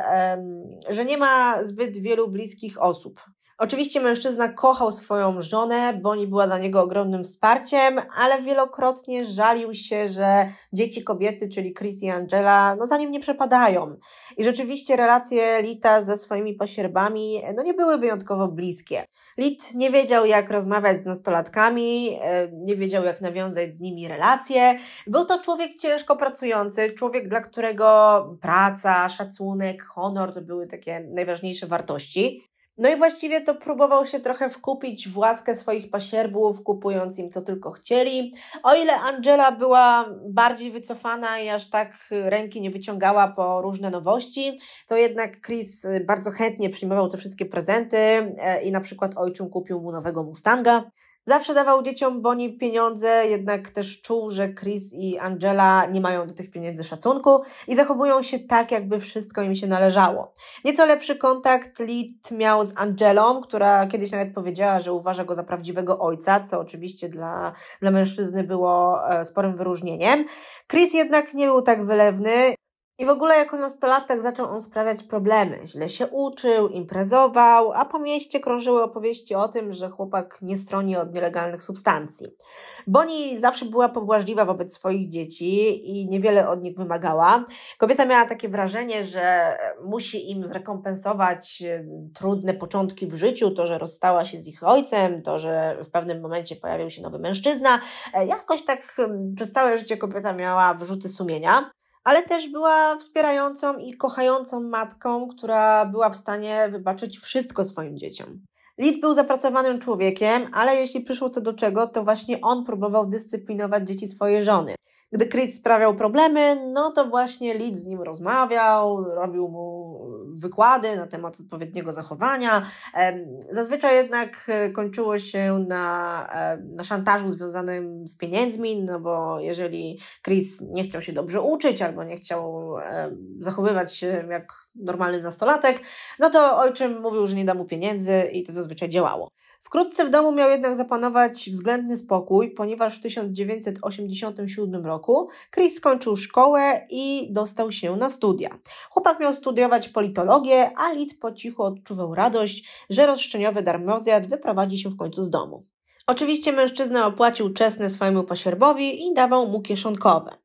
że nie ma zbyt wielu bliskich osób. Oczywiście mężczyzna kochał swoją żonę, bo oni była dla niego ogromnym wsparciem, ale wielokrotnie żalił się, że dzieci kobiety, czyli Chris i Angela, no za nim nie przepadają. I rzeczywiście relacje Lita ze swoimi pasierbami, no nie były wyjątkowo bliskie. Lit nie wiedział, jak rozmawiać z nastolatkami, e, nie wiedział, jak nawiązać z nimi relacje. Był to człowiek ciężko pracujący, człowiek, dla którego praca, szacunek, honor to były takie najważniejsze wartości. No i właściwie to próbował się trochę wkupić w łaskę swoich pasierbów, kupując im co tylko chcieli. O ile Angela była bardziej wycofana i aż tak ręki nie wyciągała po różne nowości, to jednak Chris bardzo chętnie przyjmował te wszystkie prezenty e, i na przykład ojczym kupił mu nowego Mustanga. Zawsze dawał dzieciom Boni pieniądze, jednak też czuł, że Chris i Angela nie mają do tych pieniędzy szacunku i zachowują się tak, jakby wszystko im się należało. Nieco lepszy kontakt Lit miał z Angelą, która kiedyś nawet powiedziała, że uważa go za prawdziwego ojca, co oczywiście dla, dla mężczyzny było e, sporym wyróżnieniem. Chris jednak nie był tak wylewny i w ogóle jako nastolatek zaczął on sprawiać problemy. Źle się uczył, imprezował, a po mieście krążyły opowieści o tym, że chłopak nie stroni od nielegalnych substancji. Boni zawsze była pobłażliwa wobec swoich dzieci i niewiele od nich wymagała. Kobieta miała takie wrażenie, że musi im zrekompensować e, trudne początki w życiu, to, że rozstała się z ich ojcem, to, że w pewnym momencie pojawił się nowy mężczyzna. E, jakoś tak przez całe życie kobieta miała wyrzuty sumienia ale też była wspierającą i kochającą matką, która była w stanie wybaczyć wszystko swoim dzieciom. Lid był zapracowanym człowiekiem, ale jeśli przyszło co do czego, to właśnie on próbował dyscyplinować dzieci swojej żony. Gdy Chris sprawiał problemy, no to właśnie Lid z nim rozmawiał, robił mu wykłady na temat odpowiedniego zachowania. Zazwyczaj jednak e, kończyło się na, e, na szantażu związanym z pieniędzmi, no bo jeżeli Chris nie chciał się dobrze uczyć albo nie chciał zachowywać się jak normalny nastolatek, no to ojczym mówił, że nie da mu pieniędzy i to zazwyczaj działało. Wkrótce w domu miał jednak zapanować względny spokój, ponieważ w 1987 roku Chris skończył szkołę i dostał się na studia. Chłopak miał studiować politologię, a Lid po cichu odczuwał radość, że rozszczeniowy darmozjad wyprowadzi się w końcu z domu. Oczywiście mężczyzna opłacił czesne swojemu pasierbowi i dawał mu kieszonkowe.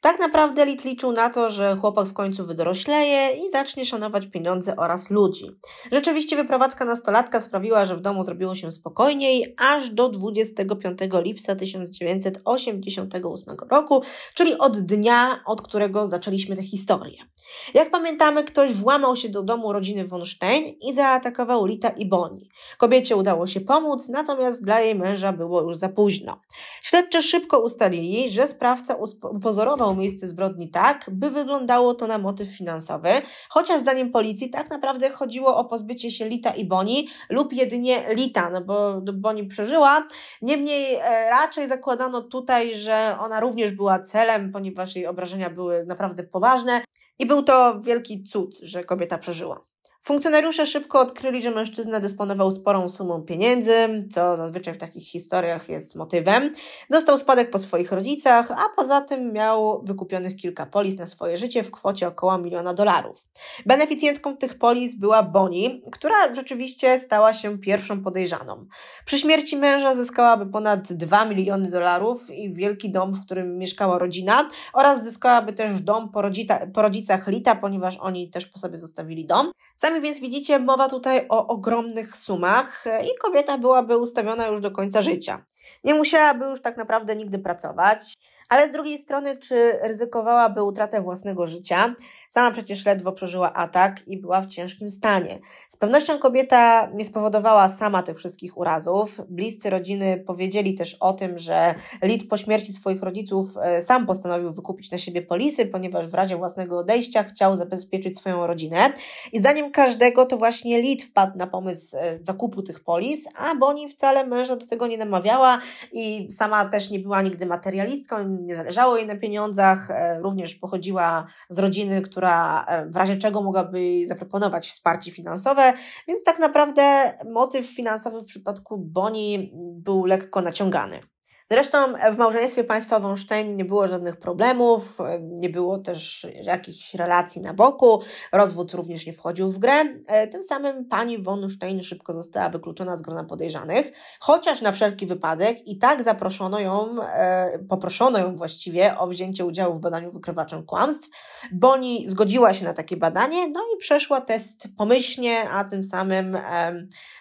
Tak naprawdę Lit liczył na to, że chłopak w końcu wydorośleje i zacznie szanować pieniądze oraz ludzi. Rzeczywiście wyprowadzka nastolatka sprawiła, że w domu zrobiło się spokojniej aż do 25 lipca 1988 roku, czyli od dnia, od którego zaczęliśmy tę historię. Jak pamiętamy, ktoś włamał się do domu rodziny von Stein i zaatakował Lita i Boni. Kobiecie udało się pomóc, natomiast dla jej męża było już za późno. Śledczy szybko ustalili, że sprawca upozorował nazwało miejsce zbrodni tak, by wyglądało to na motyw finansowy, chociaż zdaniem policji tak naprawdę chodziło o pozbycie się Lita i Boni lub jedynie Lita, no bo Boni przeżyła. Niemniej e, raczej zakładano tutaj, że ona również była celem, ponieważ jej obrażenia były naprawdę poważne i był to wielki cud, że kobieta przeżyła. Funkcjonariusze szybko odkryli, że mężczyzna dysponował sporą sumą pieniędzy, co zazwyczaj w takich historiach jest motywem. Dostał spadek po swoich rodzicach, a poza tym miał wykupionych kilka polis na swoje życie w kwocie około miliona dolarów. Beneficjentką tych polis była Bonnie, która rzeczywiście stała się pierwszą podejrzaną. Przy śmierci męża zyskałaby ponad 2 miliony dolarów i wielki dom, w którym mieszkała rodzina, oraz zyskałaby też dom po, po rodzicach Lita, ponieważ oni też po sobie zostawili dom. Sami więc widzicie, mowa tutaj o ogromnych sumach e, i kobieta byłaby ustawiona już do końca życia. Nie musiałaby już tak naprawdę nigdy pracować ale z drugiej strony, czy ryzykowałaby utratę własnego życia? Sama przecież ledwo przeżyła atak i była w ciężkim stanie. Z pewnością kobieta nie spowodowała sama tych wszystkich urazów. Bliscy rodziny powiedzieli też o tym, że Lid po śmierci swoich rodziców e, sam postanowił wykupić na siebie polisy, ponieważ w razie własnego odejścia chciał zabezpieczyć swoją rodzinę. I zanim każdego to właśnie Lid wpadł na pomysł e, zakupu tych polis, a Boni wcale męża do tego nie namawiała i sama też nie była nigdy materialistką, nie zależało jej na pieniądzach, e, również pochodziła z rodziny, która e, w razie czego mogłaby zaproponować wsparcie finansowe, więc tak naprawdę motyw finansowy w przypadku Boni był lekko naciągany. Zresztą e, w małżeństwie państwa Wąszczeń nie było żadnych problemów, e, nie było też jakichś relacji na boku, rozwód również nie wchodził w grę. E, tym samym pani Wąszczeń szybko została wykluczona z grona podejrzanych, chociaż na wszelki wypadek i tak zaproszono ją, poproszono ją właściwie o wzięcie udziału w badaniu wykrywaczem kłamstw. Boni zgodziła się na takie badanie, no i przeszła test pomyślnie, a tym samym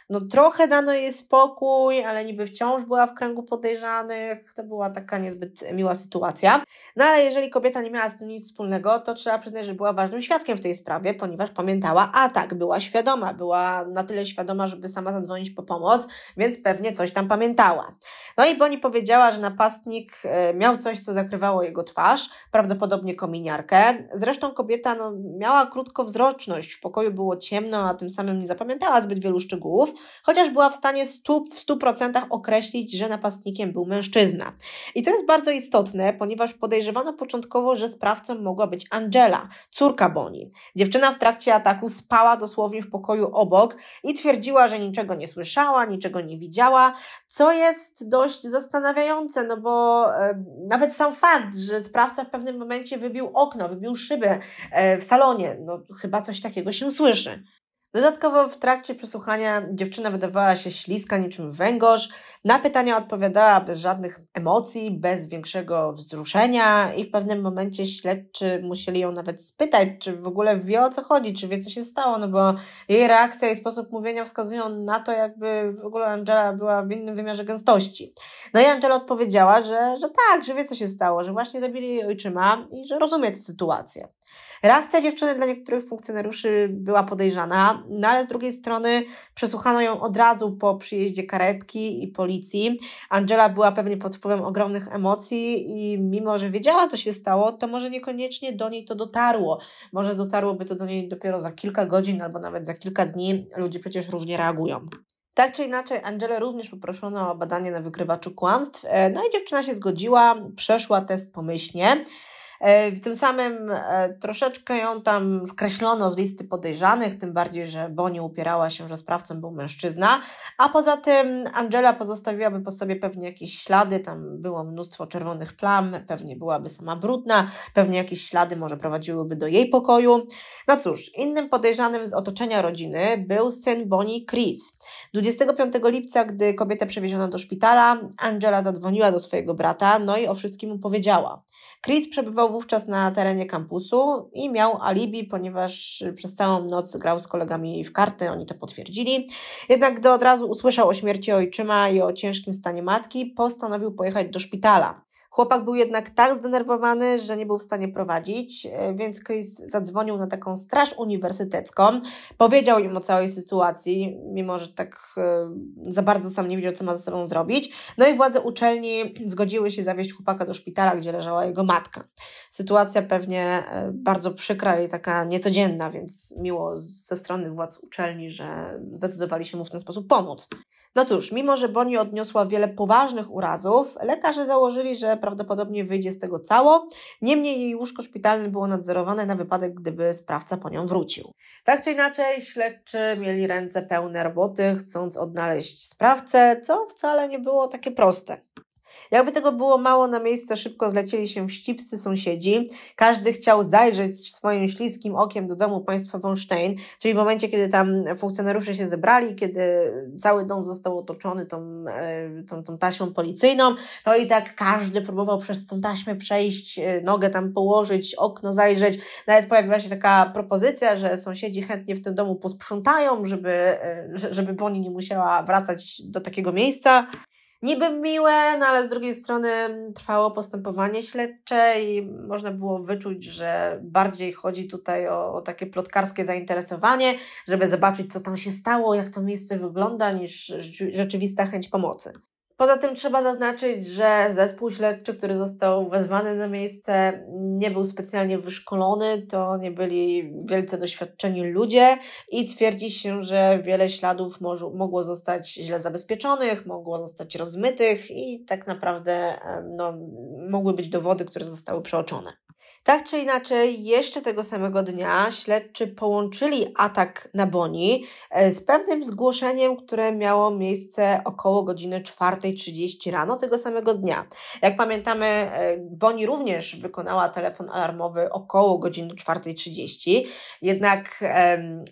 no trochę dano jej spokój, ale niby wciąż była w kręgu podejrzanych. To była taka niezbyt miła sytuacja. No ale jeżeli kobieta nie miała z tym nic wspólnego, to trzeba przyznać, że była ważnym świadkiem w tej sprawie, ponieważ pamiętała atak, była świadoma, była na tyle świadoma, żeby sama zadzwonić po pomoc, więc pewnie coś tam pamiętała. No i Boni powiedziała, że napastnik e, miał coś, co zakrywało jego twarz, prawdopodobnie kominiarkę. Zresztą kobieta no, miała krótkowzroczność, w pokoju było ciemno, a tym samym nie zapamiętała zbyt wielu szczegółów, chociaż była w stanie stu, w 100% określić, że napastnikiem był mężczyzna. I to jest bardzo istotne, ponieważ podejrzewano początkowo, że sprawcą mogła być Angela, córka Boni. Dziewczyna w trakcie ataku spała dosłownie w pokoju obok i twierdziła, że niczego nie słyszała, niczego nie widziała, co jest dość zastanawiające, no bo e, nawet sam fakt, że sprawca w pewnym momencie wybił okno, wybił szybę e, w salonie, no chyba coś takiego się słyszy. Dodatkowo w trakcie przesłuchania dziewczyna wydawała się śliska niczym węgorz. Na pytania odpowiadała bez żadnych emocji, bez większego wzruszenia i w pewnym momencie śledczy musieli ją nawet spytać, czy w ogóle wie o co chodzi, czy wie co się stało, no bo jej reakcja i sposób mówienia wskazują na to, jakby w ogóle Angela była w innym wymiarze gęstości. No i Angela odpowiedziała, że, że tak, że wie co się stało, że właśnie zabili jej ojczyma i że rozumie tę sytuację. Reakcja dziewczyny dla niektórych funkcjonariuszy była podejrzana, no ale z drugiej strony przesłuchano ją od razu po przyjeździe karetki i policji. Angela była pewnie pod wpływem ogromnych emocji i mimo, że wiedziała, co się stało, to może niekoniecznie do niej to dotarło. Może dotarłoby to do niej dopiero za kilka godzin albo nawet za kilka dni. Ludzie przecież różnie reagują. Tak czy inaczej, Angelę również poproszono o badanie na wykrywaczu kłamstw, e, no i dziewczyna się zgodziła, przeszła test pomyślnie. E, w tym samym e, troszeczkę ją tam skreślono z listy podejrzanych, tym bardziej, że Boni upierała się, że sprawcą był mężczyzna, a poza tym Angela pozostawiłaby po sobie pewnie jakieś ślady, tam było mnóstwo czerwonych plam, pewnie byłaby sama brudna, pewnie jakieś ślady może prowadziłyby do jej pokoju. No cóż, innym podejrzanym z otoczenia rodziny był syn Boni Chris. 25 lipca, gdy kobietę przewieziono do szpitala, Angela zadzwoniła do swojego brata, no i o wszystkim mu powiedziała. Chris przebywał wówczas na terenie kampusu i miał alibi, ponieważ przez całą noc grał z kolegami w karty, oni to potwierdzili. Jednak gdy od razu usłyszał o śmierci ojczyma i o ciężkim stanie matki, postanowił pojechać do szpitala. Chłopak był jednak tak zdenerwowany, że nie był w stanie prowadzić, e, więc Chris zadzwonił na taką straż uniwersytecką, powiedział im o całej sytuacji, mimo że tak e, za bardzo sam nie wiedział, co ma ze sobą zrobić. No i władze uczelni zgodziły się zawieźć chłopaka do szpitala, gdzie leżała jego matka. Sytuacja pewnie e, bardzo przykra i taka niecodzienna, więc miło ze strony władz uczelni, że zdecydowali się mu w ten sposób pomóc. No cóż, mimo że Boni odniosła wiele poważnych urazów, lekarze założyli, że prawdopodobnie wyjdzie z tego cało. Niemniej jej łóżko szpitalne było nadzorowane na wypadek, gdyby sprawca po nią wrócił. Tak czy inaczej, śledczy mieli ręce pełne roboty, chcąc odnaleźć sprawcę, co wcale nie było takie proste. Jakby tego było mało, na miejsce szybko zlecieli się wścibscy sąsiedzi. Każdy chciał zajrzeć swoim śliskim okiem do domu państwa von Stein, czyli w momencie, kiedy tam funkcjonariusze się zebrali, kiedy cały dom został otoczony tą, e, tą, tą taśmą policyjną, to i tak każdy próbował przez tą taśmę przejść, e, nogę tam położyć, okno zajrzeć. Nawet pojawiła się taka propozycja, że sąsiedzi chętnie w tym domu posprzątają, żeby, e, żeby Boni nie musiała wracać do takiego miejsca niby miłe, no ale z drugiej strony trwało postępowanie śledcze i można było wyczuć, że bardziej chodzi tutaj o, o, takie plotkarskie zainteresowanie, żeby zobaczyć, co tam się stało, jak to miejsce wygląda, niż rzeczywista chęć pomocy. Poza tym trzeba zaznaczyć, że zespół śledczy, który został wezwany na miejsce, nie był specjalnie wyszkolony, to nie byli wielce doświadczeni ludzie i twierdzi się, że wiele śladów mogło zostać źle zabezpieczonych, mogło zostać rozmytych i tak naprawdę no, mogły być dowody, które zostały przeoczone. Tak czy inaczej, jeszcze tego samego dnia śledczy połączyli atak na Boni e, z pewnym zgłoszeniem, które miało miejsce około godziny 4.30 rano tego samego dnia. Jak pamiętamy, e, Boni również wykonała telefon alarmowy około godziny 4.30, jednak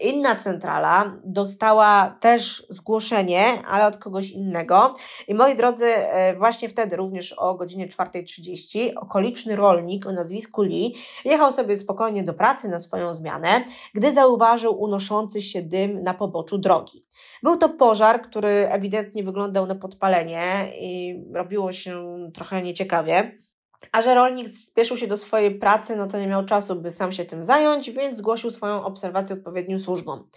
inna centrala dostała też zgłoszenie, ale od kogoś innego. I moi drodzy, e, właśnie wtedy, również o godzinie 4.30, okoliczny rolnik o nazwisku Lee Jechał sobie spokojnie do pracy na swoją zmianę, gdy zauważył unoszący się dym na poboczu drogi. Był to pożar, który ewidentnie wyglądał na podpalenie i robiło się trochę nieciekawie. A że rolnik spieszył się do swojej pracy, no to nie miał czasu, by sam się tym zająć, więc zgłosił swoją obserwację odpowiednim służbom.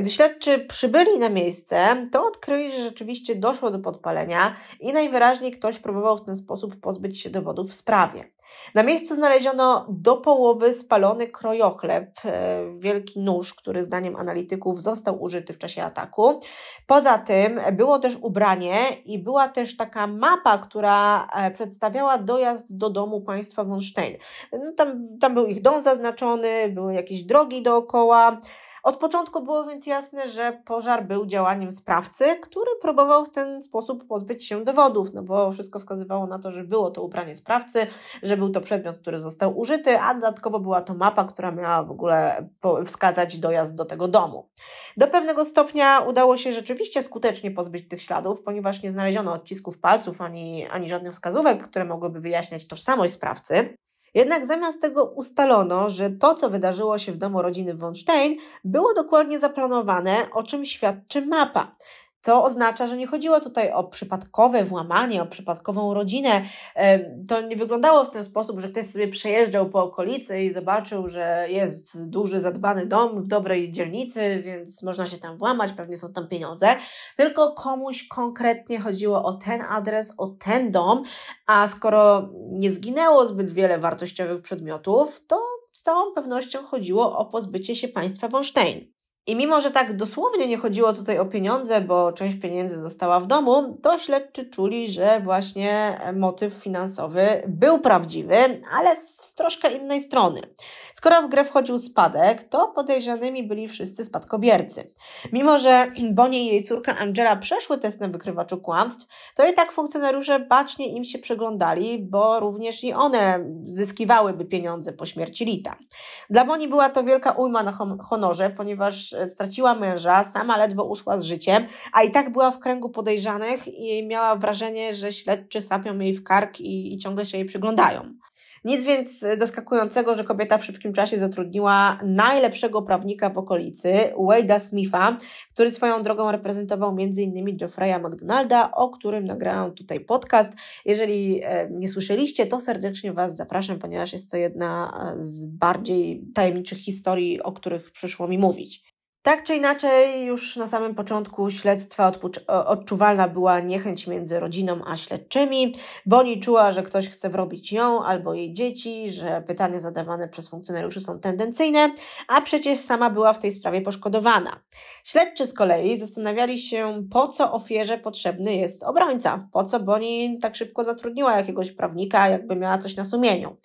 Gdy śledczy przybyli na miejsce, to odkryli, że rzeczywiście doszło do podpalenia i najwyraźniej ktoś próbował w ten sposób pozbyć się dowodów w sprawie. Na miejscu znaleziono do połowy spalony krojochleb, e, wielki nóż, który zdaniem analityków został użyty w czasie ataku. Poza tym było też ubranie i była też taka mapa, która e, przedstawiała dojazd do domu państwa Wonstein. No tam, tam był ich dom zaznaczony, były jakieś drogi dookoła, od początku było więc jasne, że pożar był działaniem sprawcy, który próbował w ten sposób pozbyć się dowodów, no bo wszystko wskazywało na to, że było to ubranie sprawcy, że był to przedmiot, który został użyty, a dodatkowo była to mapa, która miała w ogóle wskazać dojazd do tego domu. Do pewnego stopnia udało się rzeczywiście skutecznie pozbyć tych śladów, ponieważ nie znaleziono odcisków palców ani, ani żadnych wskazówek, które mogłyby wyjaśniać tożsamość sprawcy. Jednak zamiast tego ustalono, że to, co wydarzyło się w domu rodziny Stein, było dokładnie zaplanowane, o czym świadczy mapa co oznacza, że nie chodziło tutaj o przypadkowe włamanie, o przypadkową rodzinę. E, to nie wyglądało w ten sposób, że ktoś sobie przejeżdżał po okolicy i zobaczył, że jest duży, zadbany dom w dobrej dzielnicy, więc można się tam włamać, pewnie są tam pieniądze. Tylko komuś konkretnie chodziło o ten adres, o ten dom, a skoro nie zginęło zbyt wiele wartościowych przedmiotów, to z całą pewnością chodziło o pozbycie się państwa Wonstein. I mimo, że tak dosłownie nie chodziło tutaj o pieniądze, bo część pieniędzy została w domu, to śledczy czuli, że właśnie e, motyw finansowy był prawdziwy, ale z troszkę innej strony. Skoro w grę wchodził spadek, to podejrzanymi byli wszyscy spadkobiercy. Mimo, że Bonnie i jej córka Angela przeszły test na wykrywaczu kłamstw, to i tak funkcjonariusze bacznie im się przyglądali, bo również i one zyskiwałyby pieniądze po śmierci Lita. Dla Bonnie była to wielka ujma na honorze, ponieważ E, straciła męża, sama ledwo uszła z życiem, a i tak była w kręgu podejrzanych i miała wrażenie, że śledczy sapią jej w kark i, i ciągle się jej przyglądają. Nic więc zaskakującego, że kobieta w szybkim czasie zatrudniła najlepszego prawnika w okolicy, Wade'a Smitha, który swoją drogą reprezentował m.in. Geoffrey'a McDonalda, o którym nagrałam tutaj podcast. Jeżeli e, nie słyszeliście, to serdecznie Was zapraszam, ponieważ jest to jedna e, z bardziej tajemniczych historii, o których przyszło mi mówić. Tak czy inaczej, już na samym początku śledztwa odczuwalna była niechęć między rodziną a śledczymi. Boni czuła, że ktoś chce wrobić ją albo jej dzieci, że pytania zadawane przez funkcjonariuszy są tendencyjne, a przecież sama była w tej sprawie poszkodowana. Śledczy z kolei zastanawiali się, po co ofierze potrzebny jest obrońca, po co Boni tak szybko zatrudniła jakiegoś prawnika, jakby miała coś na sumieniu.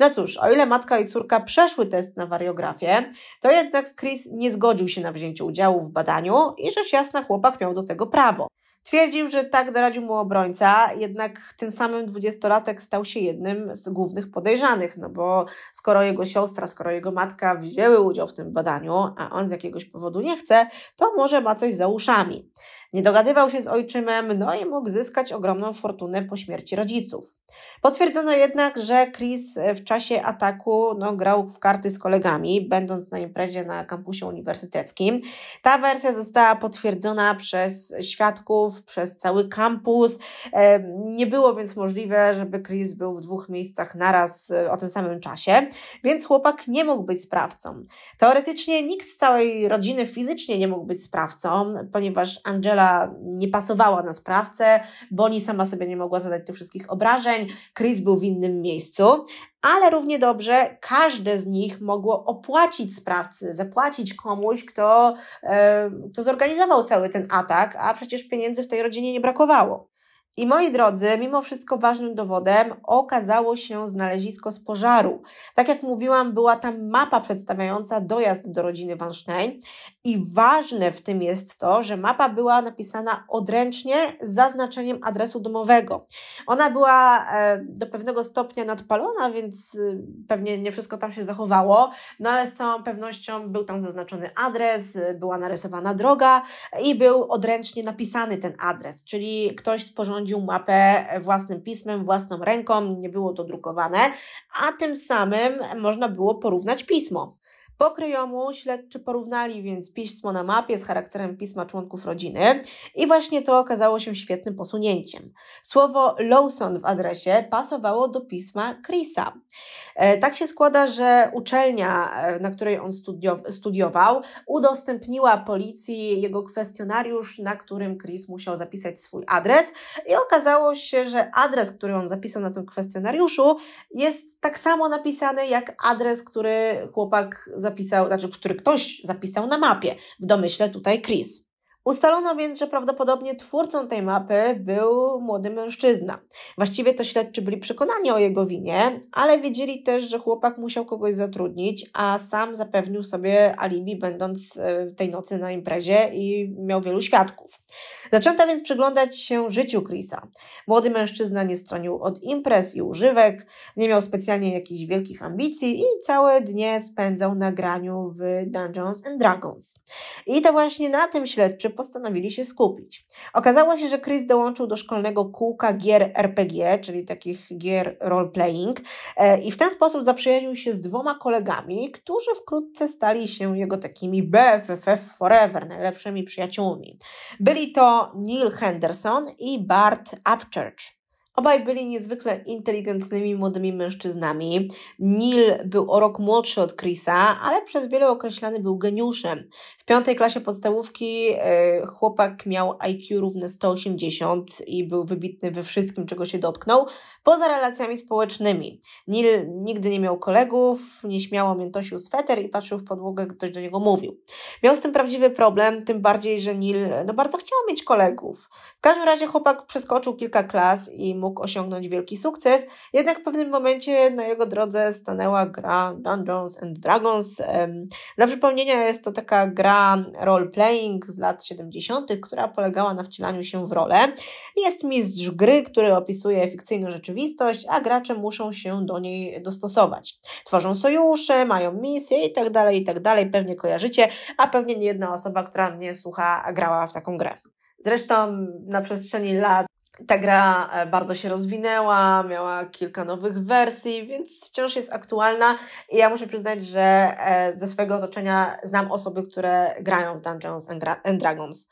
No cóż, o ile matka i córka przeszły test na wariografię, to jednak Chris nie zgodził się na wzięcie udziału w badaniu i rzecz jasna chłopak miał do tego prawo. Twierdził, że tak doradził mu obrońca, jednak tym samym dwudziestolatek stał się jednym z głównych podejrzanych, no bo skoro jego siostra, skoro jego matka wzięły udział w tym badaniu, a on z jakiegoś powodu nie chce, to może ma coś za uszami. Nie dogadywał się z ojczymem, no i mógł zyskać ogromną fortunę po śmierci rodziców. Potwierdzono jednak, że Chris e, w czasie ataku no, grał w karty z kolegami, będąc na imprezie na kampusie uniwersyteckim. Ta wersja została potwierdzona przez świadków, przez cały kampus. E, nie było więc możliwe, żeby Chris był w dwóch miejscach naraz e, o tym samym czasie, więc chłopak nie mógł być sprawcą. Teoretycznie nikt z całej rodziny fizycznie nie mógł być sprawcą, ponieważ Angela Angela nie pasowała na sprawcę, Bonnie sama sobie nie mogła zadać tych wszystkich obrażeń, Chris był w innym miejscu, ale równie dobrze każde z nich mogło opłacić sprawcy, zapłacić komuś, kto, kto zorganizował cały ten atak, a przecież pieniędzy w tej rodzinie nie brakowało. I moi drodzy, mimo wszystko ważnym dowodem okazało się znalezisko z pożaru. Tak jak mówiłam, była tam mapa przedstawiająca dojazd do rodziny Van i ważne w tym jest to, że mapa była napisana odręcznie z zaznaczeniem adresu domowego. Ona była e, do pewnego stopnia nadpalona, więc e, pewnie nie wszystko tam się zachowało, no ale z całą pewnością był tam zaznaczony adres, e, była narysowana droga i był odręcznie napisany ten adres, czyli ktoś sporządził sporządził mapę własnym pismem, własną ręką, nie było to drukowane, a tym samym można było porównać pismo kryjomu śledczy porównali więc pismo na mapie z charakterem pisma członków rodziny i właśnie to okazało się świetnym posunięciem. Słowo Lawson w adresie pasowało do pisma Chrisa. E, tak się składa, że uczelnia, e, na której on studiował, udostępniła policji jego kwestionariusz, na którym Chris musiał zapisać swój adres i okazało się, że adres, który on zapisał na tym kwestionariuszu jest tak samo napisany jak adres, który chłopak zapisał zapisał, znaczy, który ktoś zapisał na mapie, w domyśle tutaj Chris. Ustalono więc, że prawdopodobnie twórcą tej mapy był młody mężczyzna. Właściwie to śledczy byli przekonani o jego winie, ale wiedzieli też, że chłopak musiał kogoś zatrudnić, a sam zapewnił sobie alibi, będąc e, tej nocy na imprezie i miał wielu świadków. Zaczęto więc przyglądać się życiu Chrisa. Młody mężczyzna nie stronił od imprez i używek, nie miał specjalnie jakichś wielkich ambicji i całe dnie spędzał na graniu w Dungeons and Dragons. I to właśnie na tym śledczy postanowili się skupić. Okazało się, że Chris dołączył do szkolnego kółka gier RPG, czyli takich gier role-playing, e, i w ten sposób zaprzyjaźnił się z dwoma kolegami, którzy wkrótce stali się jego takimi BFF Forever, najlepszymi przyjaciółmi. Byli to Neil Henderson i Bart Upchurch. Obaj byli niezwykle inteligentnymi młodymi mężczyznami. Neil był o rok młodszy od Chrisa, ale przez wiele określany był geniuszem piątej klasie podstawówki y, chłopak miał IQ równe 180 i był wybitny we wszystkim, czego się dotknął, poza relacjami społecznymi. Nil nigdy nie miał kolegów, nieśmiało miętosił sweter i patrzył w podłogę, gdy ktoś do niego mówił. Miał z tym prawdziwy problem, tym bardziej, że Nil no, bardzo chciał mieć kolegów. W każdym razie chłopak przeskoczył kilka klas i mógł osiągnąć wielki sukces, jednak w pewnym momencie na jego drodze stanęła gra Dungeons and Dragons. Dla przypomnienia jest to taka gra gra role-playing z lat 70., która polegała na wcielaniu się w rolę. Jest mistrz gry, który opisuje fikcyjną rzeczywistość, a gracze muszą się do niej dostosować. Tworzą sojusze, mają misje itd., tak itd., tak pewnie kojarzycie, a pewnie nie jedna osoba, która mnie słucha, grała w taką grę. Zresztą na przestrzeni lat ta gra e, bardzo się rozwinęła, miała kilka nowych wersji, więc wciąż jest aktualna i ja muszę przyznać, że e, ze swojego otoczenia znam osoby, które grają w Dungeons and Dragons.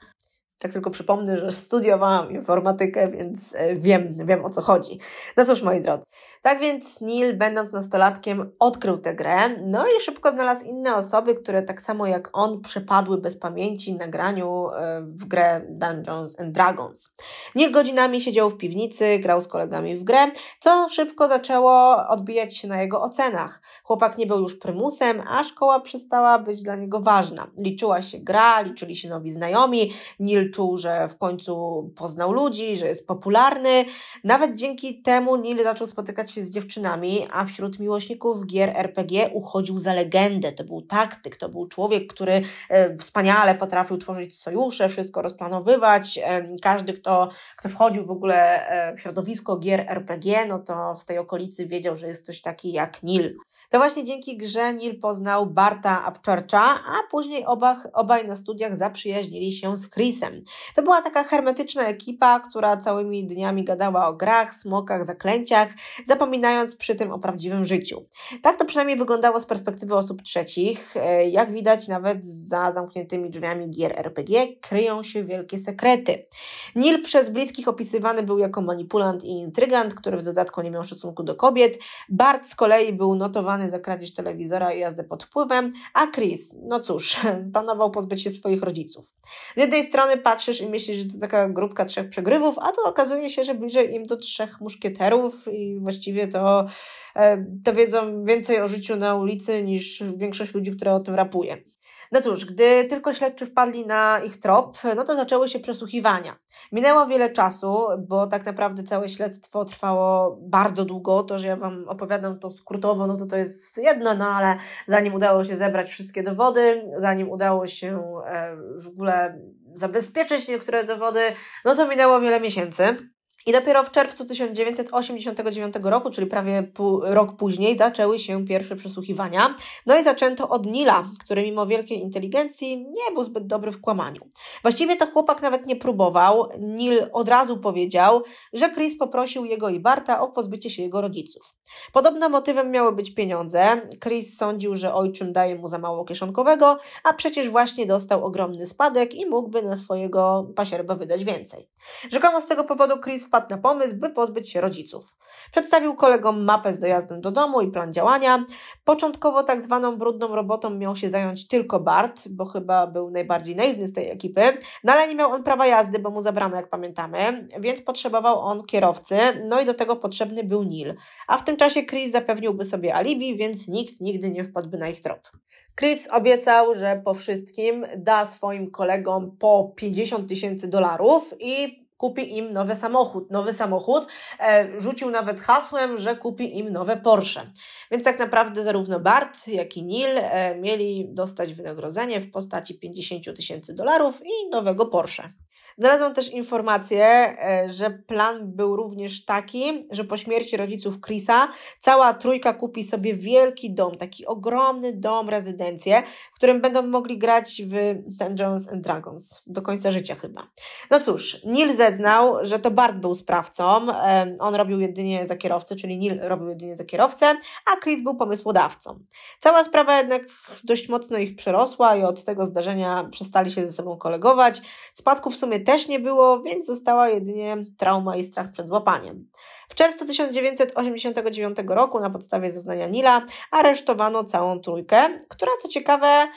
Tak tylko przypomnę, że studiowałam informatykę, więc e, wiem, wiem o co chodzi. No cóż, moi drodzy. Tak więc Neil, będąc nastolatkiem, odkrył tę grę, no i szybko znalazł inne osoby, które tak samo jak on przepadły bez pamięci na graniu e, w grę Dungeons and Dragons. Neil godzinami siedział w piwnicy, grał z kolegami w grę, co szybko zaczęło odbijać się na jego ocenach. Chłopak nie był już prymusem, a szkoła przestała być dla niego ważna. Liczyła się gra, liczyli się nowi znajomi, Neil czuł, że w końcu poznał ludzi, że jest popularny. Nawet dzięki temu Neil zaczął spotykać się z dziewczynami, a wśród miłośników gier RPG uchodził za legendę. To był taktyk, to był człowiek, który e, wspaniale potrafił tworzyć sojusze, wszystko rozplanowywać. E, każdy, kto, kto wchodził w ogóle e, w środowisko gier RPG, no to w tej okolicy wiedział, że jest ktoś taki jak Neil. To właśnie dzięki grze Neil poznał Barta Upchurcha, a później obach, obaj na studiach zaprzyjaźnili się z Chrisem. To była taka hermetyczna ekipa, która całymi dniami gadała o grach, smokach, zaklęciach, zapominając przy tym o prawdziwym życiu. Tak to przynajmniej wyglądało z perspektywy osób trzecich. E, jak widać, nawet za zamkniętymi drzwiami gier RPG kryją się wielkie sekrety. Neil przez bliskich opisywany był jako manipulant i intrygant, który w dodatku nie miał szacunku do kobiet. Bart z kolei był notowany skazany za kradzież telewizora i jazdę pod wpływem, a Chris, no cóż, planował pozbyć się swoich rodziców. Z jednej strony patrzysz i myślisz, że to taka grupka trzech przegrywów, a to okazuje się, że bliżej im do trzech muszkieterów i właściwie to, e, to wiedzą więcej o życiu na ulicy niż większość ludzi, która o tym rapuje. No cóż, gdy tylko śledczy wpadli na ich trop, no to zaczęły się przesłuchiwania. Minęło wiele czasu, bo tak naprawdę całe śledztwo trwało bardzo długo. To, że ja Wam opowiadam to skrótowo, no to to jest jedno, no ale zanim udało się zebrać wszystkie dowody, zanim udało się e, w ogóle zabezpieczyć niektóre dowody, no to minęło wiele miesięcy. I dopiero w czerwcu 1989 roku, czyli prawie rok później, zaczęły się pierwsze przesłuchiwania. No i zaczęto od Nila, który mimo wielkiej inteligencji nie był zbyt dobry w kłamaniu. Właściwie to chłopak nawet nie próbował. Nil od razu powiedział, że Chris poprosił jego i Barta o pozbycie się jego rodziców. Podobno motywem miały być pieniądze. Chris sądził, że ojczym daje mu za mało kieszonkowego, a przecież właśnie dostał ogromny spadek i mógłby na swojego pasierba wydać więcej. Rzekomo z tego powodu Chris wpadł na pomysł, by pozbyć się rodziców. Przedstawił kolegom mapę z dojazdem do domu i plan działania. Początkowo tak zwaną brudną robotą miał się zająć tylko Bart, bo chyba był najbardziej naiwny z tej ekipy, no ale nie miał on prawa jazdy, bo mu zabrano, jak pamiętamy, więc potrzebował on kierowcy, no i do tego potrzebny był Neil. A w tym czasie Chris zapewniłby sobie alibi, więc nikt nigdy nie wpadłby na ich trop. Chris obiecał, że po wszystkim da swoim kolegom po 50 tysięcy dolarów i kupi im nowy samochód. Nowy samochód e, rzucił nawet hasłem, że kupi im nowe Porsche. Więc tak naprawdę zarówno Bart, jak i Neil e, mieli dostać wynagrodzenie w postaci 50 tysięcy dolarów i nowego Porsche. Znalazłam też informację, e, że plan był również taki, że po śmierci rodziców Chrisa cała trójka kupi sobie wielki dom, taki ogromny dom, rezydencję, w którym będą mogli grać w Dungeons and Dragons do końca życia chyba. No cóż, Neil zeznał, że to Bart był sprawcą, on robił jedynie za kierowcę, czyli Neil robił jedynie za kierowcę, a Chris był pomysłodawcą. Cała sprawa jednak dość mocno ich przerosła i od tego zdarzenia przestali się ze sobą kolegować. Spadku w sumie też nie było, więc została jedynie trauma i strach przed złapaniem. W czerwcu 1989 roku na podstawie zeznania Nila aresztowano całą trójkę, która co ciekawe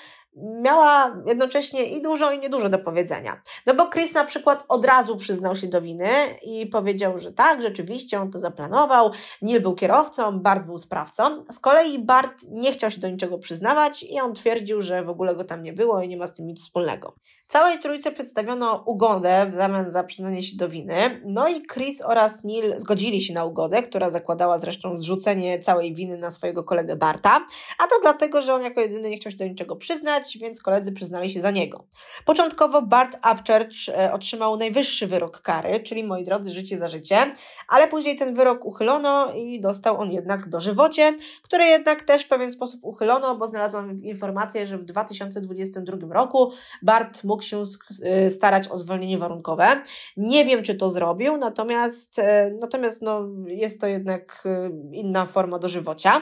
miała jednocześnie i dużo, i niedużo do powiedzenia. No bo Chris na przykład od razu przyznał się do winy i powiedział, że tak, rzeczywiście on to zaplanował, Neil był kierowcą, Bart był sprawcą. Z kolei Bart nie chciał się do niczego przyznawać i on twierdził, że w ogóle go tam nie było i nie ma z tym nic wspólnego. Całej trójce przedstawiono ugodę w zamian za przyznanie się do winy, no i Chris oraz Neil zgodzili się na ugodę, która zakładała zresztą zrzucenie całej winy na swojego kolegę Barta, a to dlatego, że on jako jedyny nie chciał się do niczego przyznać, więc koledzy przyznali się za niego. Początkowo Bart Upchurch e, otrzymał najwyższy wyrok kary, czyli moi drodzy, życie za życie, ale później ten wyrok uchylono i dostał on jednak dożywocie, które jednak też w pewien sposób uchylono, bo znalazłam informację, że w 2022 roku Bart mógł się e, starać o zwolnienie warunkowe. Nie wiem, czy to zrobił, natomiast, e, natomiast no, jest to jednak inna forma dożywocia.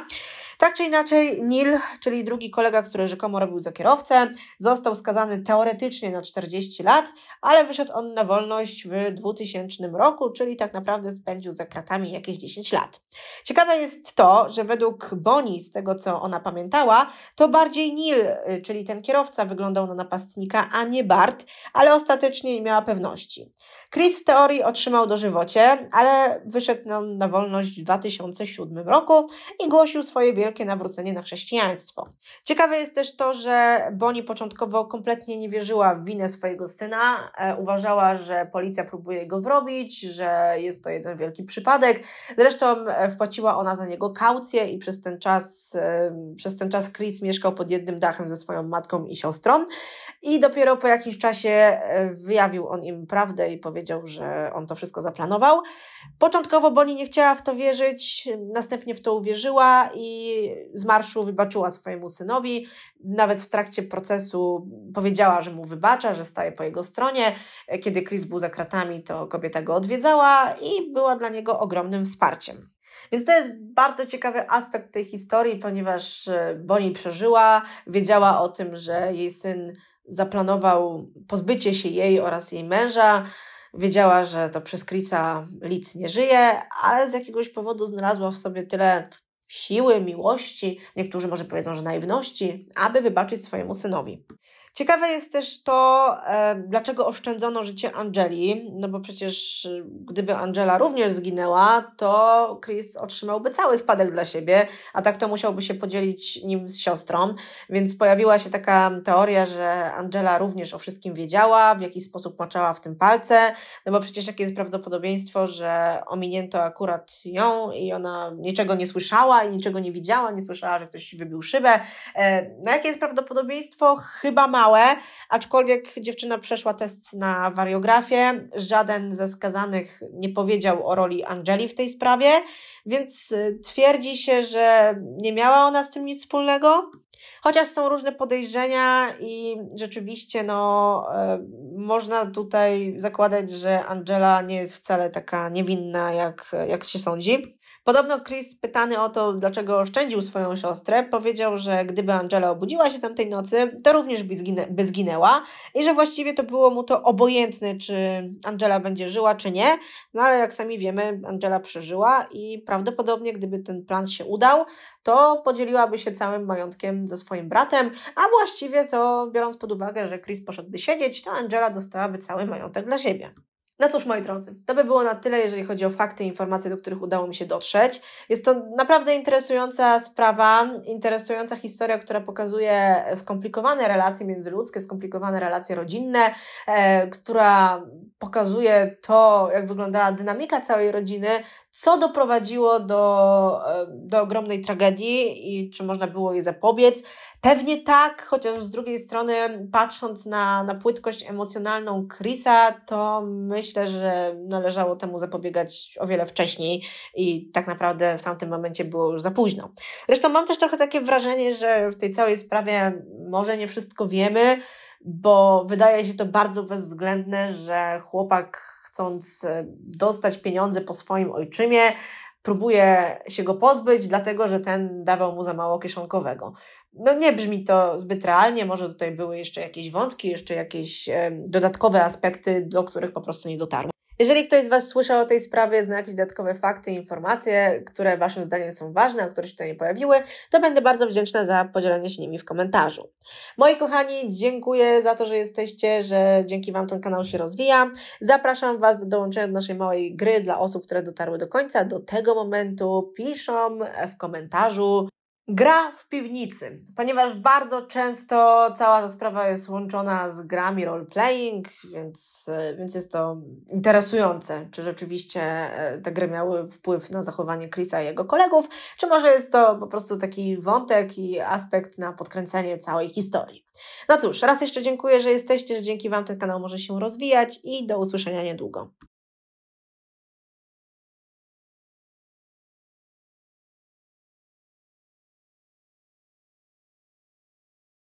Tak czy inaczej, Neil, czyli drugi kolega, który rzekomo robił za kierowcę, został skazany teoretycznie na 40 lat, ale wyszedł on na wolność w 2000 roku, czyli tak naprawdę spędził za kratami jakieś 10 lat. Ciekawe jest to, że według Boni, z tego co ona pamiętała, to bardziej Neil, y, czyli ten kierowca, wyglądał na napastnika, a nie Bart, ale ostatecznie nie miała pewności. Chris w teorii otrzymał dożywocie, ale wyszedł na, wolność w 2007 roku i głosił swoje wielkie nawrócenie na chrześcijaństwo. Ciekawe jest też to, że Bonnie początkowo kompletnie nie wierzyła w winę swojego syna. E, uważała, że policja próbuje go wrobić, że jest to jeden wielki przypadek. Zresztą e, wpłaciła ona za niego kaucję i przez ten czas, e, przez ten czas Chris mieszkał pod jednym dachem ze swoją matką i siostrą. I dopiero po jakimś czasie wyjawił on im prawdę i powiedział, że on to wszystko zaplanował. Początkowo Bonnie nie chciała w to wierzyć, następnie w to uwierzyła i z marszu wybaczyła swojemu synowi. Nawet w trakcie procesu powiedziała, że mu wybacza, że staje po jego stronie. Kiedy Chris był za kratami, to kobieta go odwiedzała i była dla niego ogromnym wsparciem. Więc to jest bardzo ciekawy aspekt tej historii, ponieważ e, Bonnie przeżyła, wiedziała o tym, że jej syn zaplanował pozbycie się jej oraz jej męża. Wiedziała, że to przez Krisa Lit nie żyje, ale z jakiegoś powodu znalazła w sobie tyle siły, miłości, niektórzy może powiedzą, że naiwności, aby wybaczyć swojemu synowi. Ciekawe jest też to, e, dlaczego oszczędzono życie Angeli, no bo przecież e, gdyby Angela również zginęła, to Chris otrzymałby cały spadek dla siebie, a tak to musiałby się podzielić nim z siostrą, więc pojawiła się taka teoria, że Angela również o wszystkim wiedziała, w jaki sposób maczała w tym palce, no bo przecież jakie jest prawdopodobieństwo, że ominięto akurat ją i ona niczego nie słyszała i niczego nie widziała, nie słyszała, że ktoś wybił szybę. E, no jakie jest prawdopodobieństwo? Chyba ma małe, aczkolwiek dziewczyna przeszła test na wariografię. Żaden ze skazanych nie powiedział o roli Angeli w tej sprawie, więc y, twierdzi się, że nie miała ona z tym nic wspólnego. Chociaż są różne podejrzenia i rzeczywiście no, y, można tutaj zakładać, że Angela nie jest wcale taka niewinna, jak, jak się sądzi. Podobno Chris, pytany o to, dlaczego oszczędził swoją siostrę, powiedział, że gdyby Angela obudziła się tamtej nocy, to również by, zginę, by zginęła i że właściwie to było mu to obojętne, czy Angela będzie żyła, czy nie. No ale jak sami wiemy, Angela przeżyła i prawdopodobnie, gdyby ten plan się udał, to podzieliłaby się całym majątkiem ze swoim bratem, a właściwie to biorąc pod uwagę, że Chris poszedłby siedzieć, to Angela dostałaby cały majątek dla siebie. No cóż, moi drodzy, to by było na tyle, jeżeli chodzi o fakty i informacje, do których udało mi się dotrzeć. Jest to naprawdę interesująca sprawa, interesująca historia, która pokazuje skomplikowane relacje międzyludzkie, skomplikowane relacje rodzinne, e, która pokazuje to, jak wyglądała dynamika całej rodziny, co doprowadziło do, e, do ogromnej tragedii i czy można było jej zapobiec. Pewnie tak, chociaż z drugiej strony, patrząc na, na płytkość emocjonalną Chrisa, to myślę, że należało temu zapobiegać o wiele wcześniej i tak naprawdę w tamtym momencie było już za późno. Zresztą mam też trochę takie wrażenie, że w tej całej sprawie może nie wszystko wiemy, bo wydaje się to bardzo bezwzględne, że chłopak chcąc e, dostać pieniądze po swoim ojczymie, próbuje się go pozbyć, dlatego że ten dawał mu za mało kieszonkowego. No nie brzmi to zbyt realnie, może tutaj były jeszcze jakieś wątki, jeszcze jakieś dodatkowe aspekty, do których po prostu nie dotarło. Jeżeli ktoś z Was słyszał o tej sprawie, zna jakieś dodatkowe fakty i informacje, które Waszym zdaniem są ważne, a które się tutaj nie pojawiły, to będę bardzo wdzięczna za podzielenie się nimi w komentarzu. Moi kochani, dziękuję za to, że jesteście, że dzięki Wam ten kanał się rozwija. Zapraszam Was do dołączenia do naszej małej gry dla osób, które dotarły do końca do tego momentu. Piszą w komentarzu, Gra w piwnicy, ponieważ bardzo często cała ta sprawa jest łączona z grami roleplaying, więc, więc jest to interesujące, czy rzeczywiście e, te gry miały wpływ na zachowanie Chrisa i jego kolegów, czy może jest to po prostu taki wątek i aspekt na podkręcenie całej historii. No cóż, raz jeszcze dziękuję, że jesteście, że dzięki Wam ten kanał może się rozwijać i do usłyszenia niedługo.